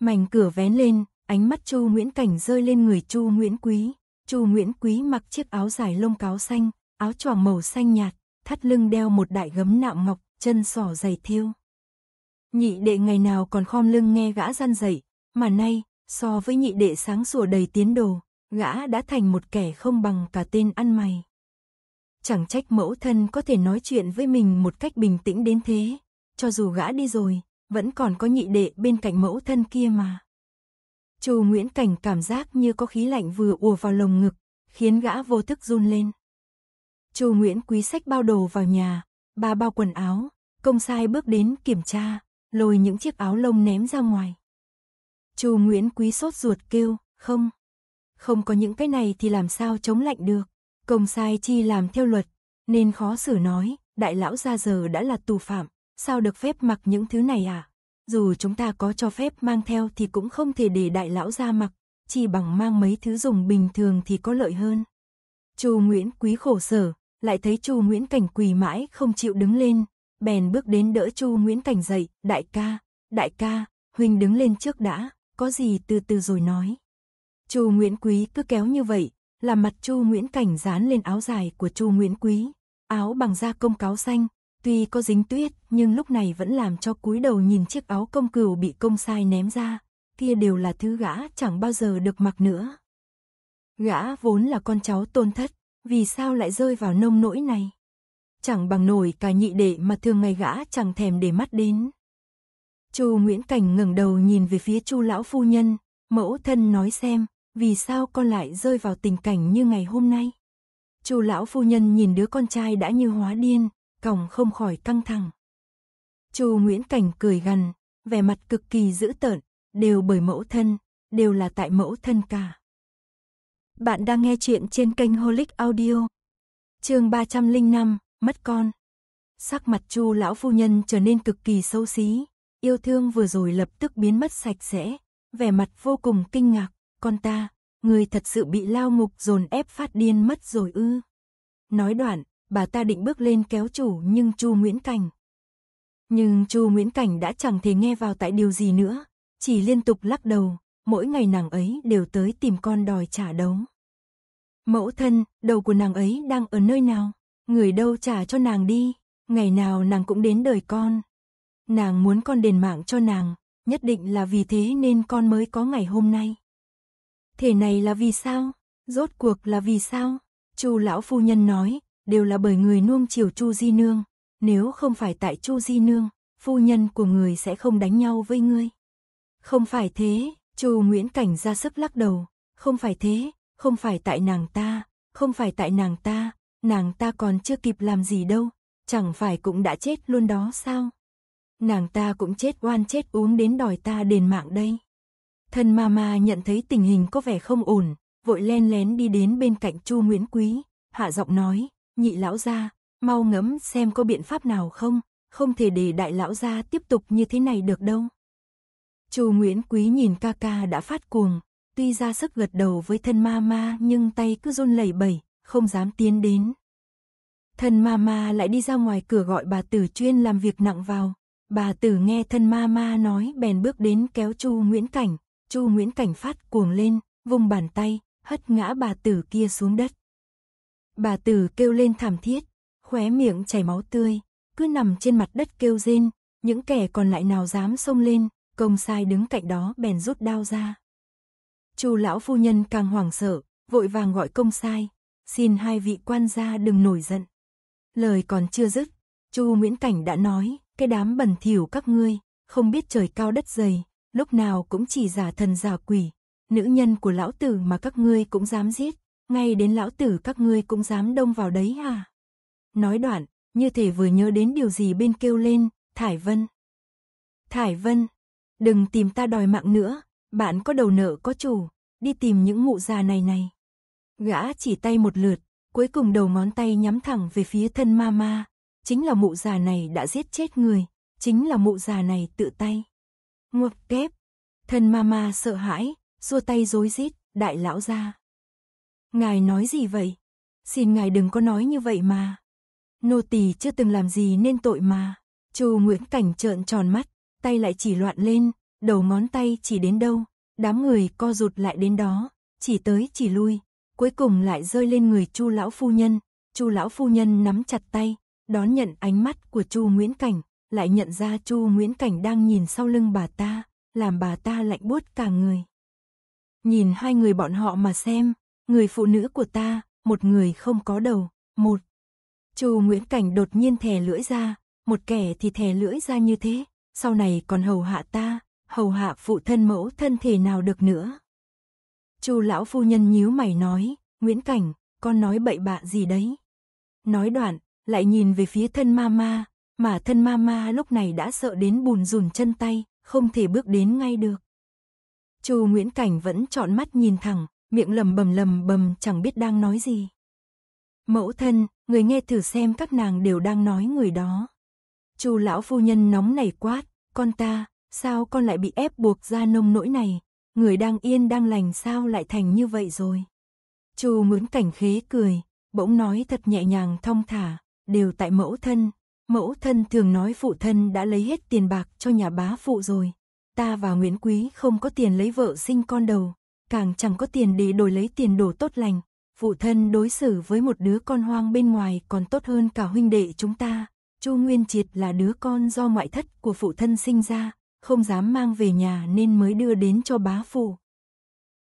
Mảnh cửa vén lên, ánh mắt Chu Nguyễn Cảnh rơi lên người Chu Nguyễn Quý. Chu Nguyễn Quý mặc chiếc áo dài lông cáo xanh, áo choàng màu xanh nhạt, thắt lưng đeo một đại gấm nạm ngọc, chân sỏ dày thiêu Nhị đệ ngày nào còn khom lưng nghe gã gian dậy, mà nay, so với nhị đệ sáng sủa đầy tiến đồ, gã đã thành một kẻ không bằng cả tên ăn mày. Chẳng trách mẫu thân có thể nói chuyện với mình một cách bình tĩnh đến thế, cho dù gã đi rồi, vẫn còn có nhị đệ bên cạnh mẫu thân kia mà. Chu Nguyễn Cảnh cảm giác như có khí lạnh vừa ùa vào lồng ngực, khiến gã vô thức run lên. Chu Nguyễn quý sách bao đồ vào nhà, ba bao quần áo, công sai bước đến kiểm tra, lôi những chiếc áo lông ném ra ngoài. Chu Nguyễn Quý sốt ruột kêu, không. Không có những cái này thì làm sao chống lạnh được. Công sai chi làm theo luật, nên khó xử nói, đại lão ra giờ đã là tù phạm, sao được phép mặc những thứ này à? Dù chúng ta có cho phép mang theo thì cũng không thể để đại lão ra mặc, chỉ bằng mang mấy thứ dùng bình thường thì có lợi hơn. Chu Nguyễn Quý khổ sở, lại thấy Chu Nguyễn Cảnh quỳ mãi không chịu đứng lên, bèn bước đến đỡ Chu Nguyễn Cảnh dậy, "Đại ca, đại ca, huynh đứng lên trước đã." có gì từ từ rồi nói. Chu Nguyễn Quý cứ kéo như vậy, làm mặt Chu Nguyễn Cảnh dán lên áo dài của Chu Nguyễn Quý, áo bằng da công cáo xanh, tuy có dính tuyết nhưng lúc này vẫn làm cho cúi đầu nhìn chiếc áo công cừu bị công sai ném ra, kia đều là thứ gã chẳng bao giờ được mặc nữa. Gã vốn là con cháu tôn thất, vì sao lại rơi vào nông nỗi này? Chẳng bằng nổi cả nhị đệ mà thường ngày gã chẳng thèm để mắt đến. Chu Nguyễn Cảnh ngẩng đầu nhìn về phía Chu lão phu nhân, mẫu thân nói xem, vì sao con lại rơi vào tình cảnh như ngày hôm nay? Chu lão phu nhân nhìn đứa con trai đã như hóa điên, còng không khỏi căng thẳng. Chu Nguyễn Cảnh cười gằn, vẻ mặt cực kỳ dữ tợn, đều bởi mẫu thân, đều là tại mẫu thân cả. Bạn đang nghe chuyện trên kênh Holic Audio. Chương 305, mất con. Sắc mặt Chu lão phu nhân trở nên cực kỳ xấu xí, Yêu thương vừa rồi lập tức biến mất sạch sẽ, vẻ mặt vô cùng kinh ngạc, con ta, người thật sự bị lao ngục dồn ép phát điên mất rồi ư. Nói đoạn, bà ta định bước lên kéo chủ nhưng Chu Nguyễn Cảnh. Nhưng Chu Nguyễn Cảnh đã chẳng thể nghe vào tại điều gì nữa, chỉ liên tục lắc đầu, mỗi ngày nàng ấy đều tới tìm con đòi trả đấu. Mẫu thân, đầu của nàng ấy đang ở nơi nào? Người đâu trả cho nàng đi, ngày nào nàng cũng đến đời con. Nàng muốn con đền mạng cho nàng, nhất định là vì thế nên con mới có ngày hôm nay. Thế này là vì sao? Rốt cuộc là vì sao? Chu lão phu nhân nói, đều là bởi người nuông chiều Chu Di Nương, nếu không phải tại Chu Di Nương, phu nhân của người sẽ không đánh nhau với ngươi. Không phải thế, Chu Nguyễn Cảnh ra sức lắc đầu, không phải thế, không phải tại nàng ta, không phải tại nàng ta, nàng ta còn chưa kịp làm gì đâu, chẳng phải cũng đã chết luôn đó sao? Nàng ta cũng chết oan chết uống đến đòi ta đền mạng đây. Thân mama nhận thấy tình hình có vẻ không ổn, vội len lén đi đến bên cạnh Chu Nguyễn Quý, hạ giọng nói, nhị lão gia, mau ngẫm xem có biện pháp nào không, không thể để đại lão gia tiếp tục như thế này được đâu. Chu Nguyễn Quý nhìn ca ca đã phát cuồng, tuy ra sức gật đầu với thân ma ma nhưng tay cứ run lẩy bẩy, không dám tiến đến. Thân ma ma lại đi ra ngoài cửa gọi bà tử chuyên làm việc nặng vào, Bà tử nghe thân ma ma nói bèn bước đến kéo Chu Nguyễn Cảnh, Chu Nguyễn Cảnh phát cuồng lên, vùng bàn tay, hất ngã bà tử kia xuống đất. Bà tử kêu lên thảm thiết, khóe miệng chảy máu tươi, cứ nằm trên mặt đất kêu rên, những kẻ còn lại nào dám xông lên, công sai đứng cạnh đó bèn rút đao ra. Chu lão phu nhân càng hoảng sợ, vội vàng gọi công sai, xin hai vị quan gia đừng nổi giận. Lời còn chưa dứt, Chu Nguyễn Cảnh đã nói, cái đám bẩn thỉu các ngươi, không biết trời cao đất dày, lúc nào cũng chỉ giả thần giả quỷ, nữ nhân của lão tử mà các ngươi cũng dám giết, ngay đến lão tử các ngươi cũng dám đông vào đấy à. Nói đoạn, như thể vừa nhớ đến điều gì bên kêu lên, Thải Vân. Thải Vân, đừng tìm ta đòi mạng nữa, bạn có đầu nợ có chủ, đi tìm những mụ già này này. Gã chỉ tay một lượt, cuối cùng đầu ngón tay nhắm thẳng về phía thân ma ma, Chính là mụ già này đã giết chết người, chính là mụ già này tự tay. Ngọc kép, thân mama sợ hãi, xua tay rối rít, đại lão ra. Ngài nói gì vậy? Xin ngài đừng có nói như vậy mà. Nô tỳ chưa từng làm gì nên tội mà. Chu Nguyễn Cảnh trợn tròn mắt, tay lại chỉ loạn lên, đầu ngón tay chỉ đến đâu, đám người co rụt lại đến đó, chỉ tới chỉ lui, cuối cùng lại rơi lên người Chu lão phu nhân. Chu lão phu nhân nắm chặt tay, đón nhận ánh mắt của Chu Nguyễn Cảnh, lại nhận ra Chu Nguyễn Cảnh đang nhìn sau lưng bà ta, làm bà ta lạnh buốt cả người. Nhìn hai người bọn họ mà xem, người phụ nữ của ta, một người không có đầu, một. Chu Nguyễn Cảnh đột nhiên thè lưỡi ra, một kẻ thì thè lưỡi ra như thế, sau này còn hầu hạ ta, hầu hạ phụ thân mẫu thân thể nào được nữa. Chu lão phu nhân nhíu mày nói, Nguyễn Cảnh, con nói bậy bạ gì đấy. Nói đoạn, lại nhìn về phía thân mama, mà thân mama lúc này đã sợ đến bùn rùn chân tay, không thể bước đến ngay được. Chu Nguyễn Cảnh vẫn trọn mắt nhìn thẳng, miệng lầm bầm lầm bầm chẳng biết đang nói gì. Mẫu thân, người nghe thử xem các nàng đều đang nói người đó. Chu lão phu nhân nóng nảy quát, con ta, sao con lại bị ép buộc ra nông nỗi này, người đang yên đang lành sao lại thành như vậy rồi. Chu Nguyễn Cảnh khế cười, bỗng nói thật nhẹ nhàng thong thả, đều tại mẫu thân. Mẫu thân thường nói phụ thân đã lấy hết tiền bạc cho nhà bá phụ rồi. Ta và Nguyễn Quý không có tiền lấy vợ sinh con đầu, càng chẳng có tiền để đổi lấy tiền đồ tốt lành. Phụ thân đối xử với một đứa con hoang bên ngoài còn tốt hơn cả huynh đệ chúng ta. Chu Nguyên Triệt là đứa con do ngoại thất của phụ thân sinh ra, không dám mang về nhà nên mới đưa đến cho bá phụ.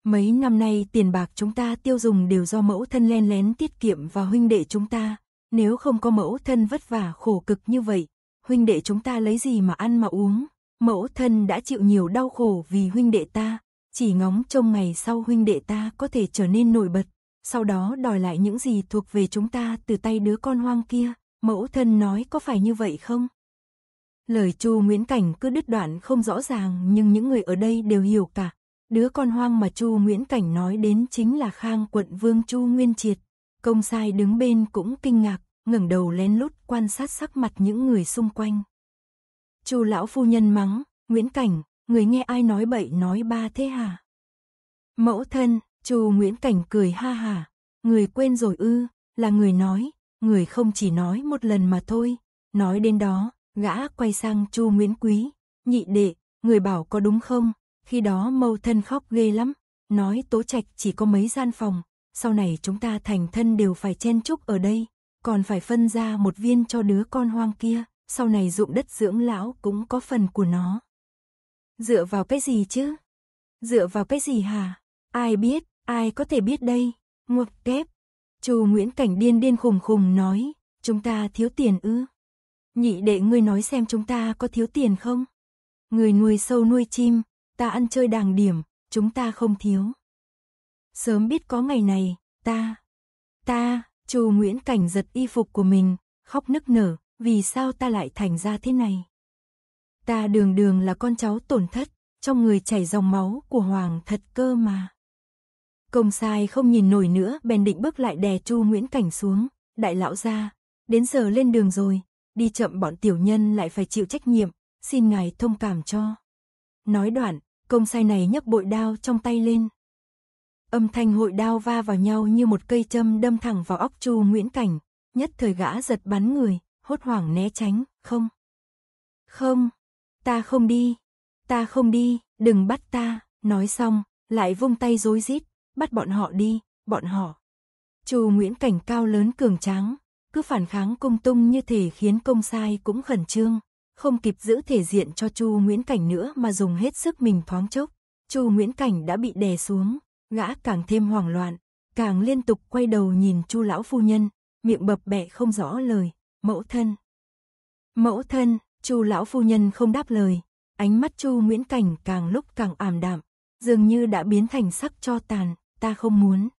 Mấy năm nay tiền bạc chúng ta tiêu dùng đều do mẫu thân len lén tiết kiệm và huynh đệ chúng ta, nếu không có mẫu thân vất vả khổ cực như vậy, huynh đệ chúng ta lấy gì mà ăn mà uống? Mẫu thân đã chịu nhiều đau khổ vì huynh đệ ta, chỉ ngóng trông ngày sau huynh đệ ta có thể trở nên nổi bật, sau đó đòi lại những gì thuộc về chúng ta từ tay đứa con hoang kia, mẫu thân nói có phải như vậy không? Lời Chu Nguyễn Cảnh cứ đứt đoạn không rõ ràng nhưng những người ở đây đều hiểu cả. Đứa con hoang mà Chu Nguyễn Cảnh nói đến chính là Khang quận Vương Chu Nguyên Triệt. Công sai đứng bên cũng kinh ngạc, ngẩng đầu lén lút quan sát sắc mặt những người xung quanh. Chu lão phu nhân mắng, Nguyễn Cảnh, người nghe ai nói bậy nói ba thế hả? Mẫu thân, Chu Nguyễn Cảnh cười ha hà, người quên rồi ư, là người nói, người không chỉ nói một lần mà thôi. Nói đến đó, gã quay sang Chu Nguyễn Quý, nhị đệ, người bảo có đúng không? Khi đó mâu thân khóc ghê lắm, nói tố trạch chỉ có mấy gian phòng, sau này chúng ta thành thân đều phải chen chúc ở đây, còn phải phân ra một viên cho đứa con hoang kia, sau này dụng đất dưỡng lão cũng có phần của nó. Dựa vào cái gì chứ? Dựa vào cái gì hả? Ai biết, ai có thể biết đây? Ngọc kép. Chu Nguyễn Cảnh điên điên khùng khùng nói, chúng ta thiếu tiền ư? Nhị đệ ngươi nói xem chúng ta có thiếu tiền không? Người nuôi sâu nuôi chim, ta ăn chơi đàng điểm, chúng ta không thiếu sớm biết có ngày này, ta, ta, Chu Nguyễn Cảnh giật y phục của mình, khóc nức nở, vì sao ta lại thành ra thế này? Ta đường đường là con cháu tổn thất, trong người chảy dòng máu của hoàng thật cơ mà. Công sai không nhìn nổi nữa, bèn định bước lại đè Chu Nguyễn Cảnh xuống, đại lão ra, đến giờ lên đường rồi, đi chậm bọn tiểu nhân lại phải chịu trách nhiệm, xin ngài thông cảm cho. Nói đoạn, công sai này nhấc bội đao trong tay lên, Âm thanh hội đao va vào nhau như một cây châm đâm thẳng vào óc Chu Nguyễn Cảnh, nhất thời gã giật bắn người, hốt hoảng né tránh, không. Không, ta không đi, ta không đi, đừng bắt ta, nói xong, lại vung tay rối rít, bắt bọn họ đi, bọn họ. Chu Nguyễn Cảnh cao lớn cường tráng, cứ phản kháng công tung như thể khiến công sai cũng khẩn trương, không kịp giữ thể diện cho Chu Nguyễn Cảnh nữa mà dùng hết sức mình thoáng chốc, Chu Nguyễn Cảnh đã bị đè xuống, gã càng thêm hoảng loạn, càng liên tục quay đầu nhìn chu lão phu nhân, miệng bập bẹ không rõ lời, mẫu thân. Mẫu thân, chu lão phu nhân không đáp lời, ánh mắt chu Nguyễn Cảnh càng lúc càng ảm đạm, dường như đã biến thành sắc cho tàn, ta không muốn.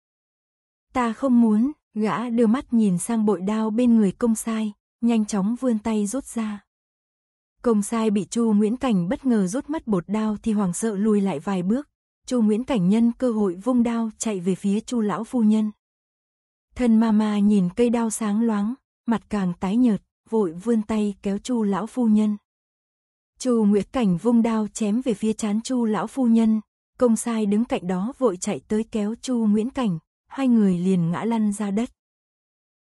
Ta không muốn, gã đưa mắt nhìn sang bội đao bên người công sai, nhanh chóng vươn tay rút ra. Công sai bị Chu Nguyễn Cảnh bất ngờ rút mất bột đao thì hoàng sợ lùi lại vài bước, Chu Nguyễn Cảnh Nhân cơ hội vung đao chạy về phía Chu lão phu nhân. Thân mama nhìn cây đao sáng loáng, mặt càng tái nhợt, vội vươn tay kéo Chu lão phu nhân. Chu nguyễn Cảnh vung đao chém về phía chán Chu lão phu nhân, công sai đứng cạnh đó vội chạy tới kéo Chu Nguyễn Cảnh, hai người liền ngã lăn ra đất.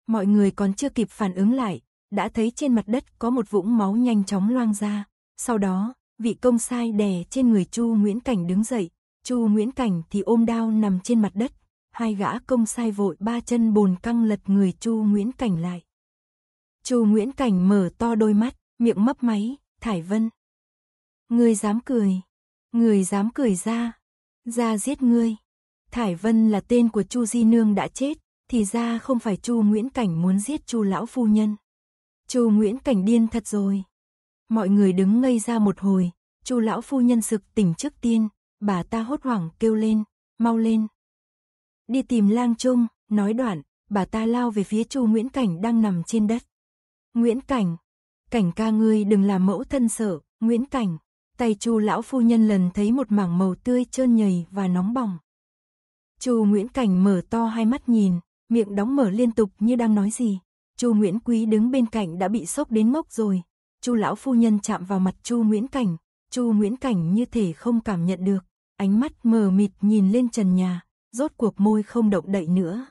Mọi người còn chưa kịp phản ứng lại, đã thấy trên mặt đất có một vũng máu nhanh chóng loang ra, sau đó, vị công sai đè trên người Chu Nguyễn Cảnh đứng dậy, Chu Nguyễn Cảnh thì ôm đao nằm trên mặt đất, hai gã công sai vội ba chân bồn căng lật người Chu Nguyễn Cảnh lại. Chu Nguyễn Cảnh mở to đôi mắt, miệng mấp máy, "Thải Vân, người dám cười, người dám cười ra, ra giết ngươi." Thải Vân là tên của Chu Di Nương đã chết, thì ra không phải Chu Nguyễn Cảnh muốn giết Chu lão phu nhân. Chu Nguyễn Cảnh điên thật rồi. Mọi người đứng ngây ra một hồi, Chu lão phu nhân sực tỉnh trước tiên, bà ta hốt hoảng kêu lên, mau lên. Đi tìm lang trung, nói đoạn, bà ta lao về phía chu Nguyễn Cảnh đang nằm trên đất. Nguyễn Cảnh, Cảnh ca ngươi đừng làm mẫu thân sợ, Nguyễn Cảnh, tay chu lão phu nhân lần thấy một mảng màu tươi trơn nhầy và nóng bỏng. chu Nguyễn Cảnh mở to hai mắt nhìn, miệng đóng mở liên tục như đang nói gì. chu Nguyễn Quý đứng bên cạnh đã bị sốc đến mốc rồi. chu lão phu nhân chạm vào mặt chu Nguyễn Cảnh, chu Nguyễn Cảnh như thể không cảm nhận được ánh mắt mờ mịt nhìn lên trần nhà, rốt cuộc môi không động đậy nữa.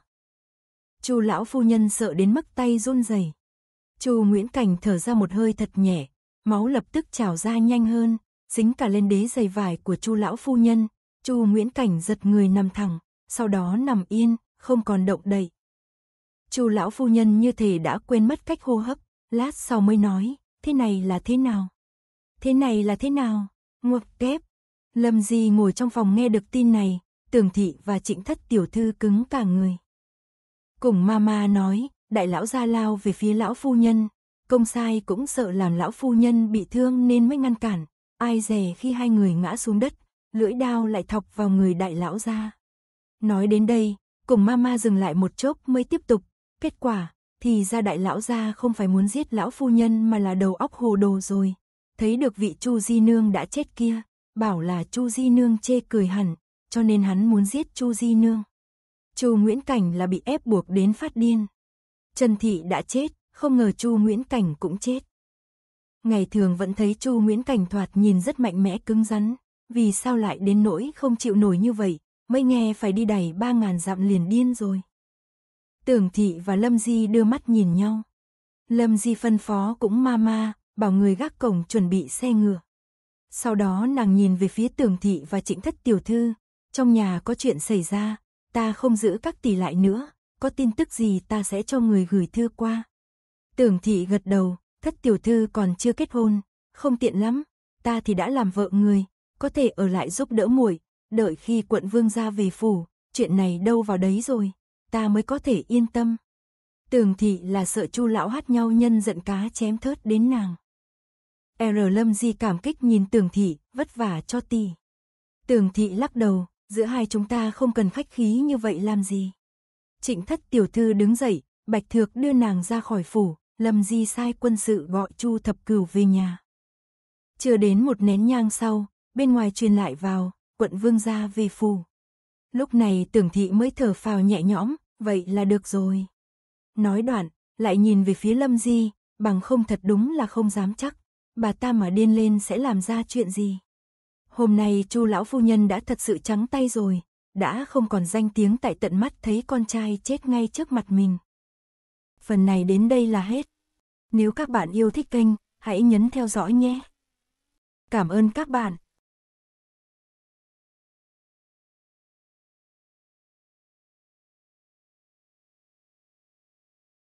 Chu lão phu nhân sợ đến mức tay run rẩy. Chu Nguyễn Cảnh thở ra một hơi thật nhẹ, máu lập tức trào ra nhanh hơn, dính cả lên đế giày vải của Chu lão phu nhân, Chu Nguyễn Cảnh giật người nằm thẳng, sau đó nằm yên, không còn động đậy. Chu lão phu nhân như thể đã quên mất cách hô hấp, lát sau mới nói, thế này là thế nào? Thế này là thế nào? Ngập kép, Lâm Di ngồi trong phòng nghe được tin này, tường Thị và Trịnh Thất tiểu thư cứng cả người. Cùng Mama nói, đại lão ra lao về phía lão phu nhân, công sai cũng sợ làm lão phu nhân bị thương nên mới ngăn cản, ai dè khi hai người ngã xuống đất, lưỡi đao lại thọc vào người đại lão ra. Nói đến đây, cùng Mama dừng lại một chốc mới tiếp tục, kết quả thì ra đại lão ra không phải muốn giết lão phu nhân mà là đầu óc hồ đồ rồi, thấy được vị Chu Di Nương đã chết kia bảo là Chu Di Nương chê cười hẳn, cho nên hắn muốn giết Chu Di Nương. Chu Nguyễn Cảnh là bị ép buộc đến phát điên. Trần Thị đã chết, không ngờ Chu Nguyễn Cảnh cũng chết. Ngày thường vẫn thấy Chu Nguyễn Cảnh thoạt nhìn rất mạnh mẽ cứng rắn, vì sao lại đến nỗi không chịu nổi như vậy, mới nghe phải đi đẩy ba ngàn dặm liền điên rồi. Tưởng Thị và Lâm Di đưa mắt nhìn nhau. Lâm Di phân phó cũng ma ma, bảo người gác cổng chuẩn bị xe ngựa. Sau đó nàng nhìn về phía tường thị và trịnh thất tiểu thư. Trong nhà có chuyện xảy ra, ta không giữ các tỷ lại nữa. Có tin tức gì ta sẽ cho người gửi thư qua. tường thị gật đầu, thất tiểu thư còn chưa kết hôn, không tiện lắm. Ta thì đã làm vợ người, có thể ở lại giúp đỡ muội, đợi khi quận vương ra về phủ, chuyện này đâu vào đấy rồi, ta mới có thể yên tâm. Tường thị là sợ chu lão hát nhau nhân giận cá chém thớt đến nàng. R Lâm Di cảm kích nhìn Tường Thị, vất vả cho ti. Tường Thị lắc đầu, giữa hai chúng ta không cần khách khí như vậy làm gì. Trịnh thất tiểu thư đứng dậy, Bạch Thược đưa nàng ra khỏi phủ, Lâm Di sai quân sự gọi Chu Thập Cửu về nhà. Chưa đến một nén nhang sau, bên ngoài truyền lại vào, quận vương gia về phủ. Lúc này tưởng thị mới thở phào nhẹ nhõm, vậy là được rồi. Nói đoạn, lại nhìn về phía Lâm Di, bằng không thật đúng là không dám chắc bà ta mà điên lên sẽ làm ra chuyện gì? Hôm nay Chu lão phu nhân đã thật sự trắng tay rồi, đã không còn danh tiếng tại tận mắt thấy con trai chết ngay trước mặt mình. Phần này đến đây là hết. Nếu các bạn yêu thích kênh, hãy nhấn theo dõi nhé. Cảm ơn các bạn.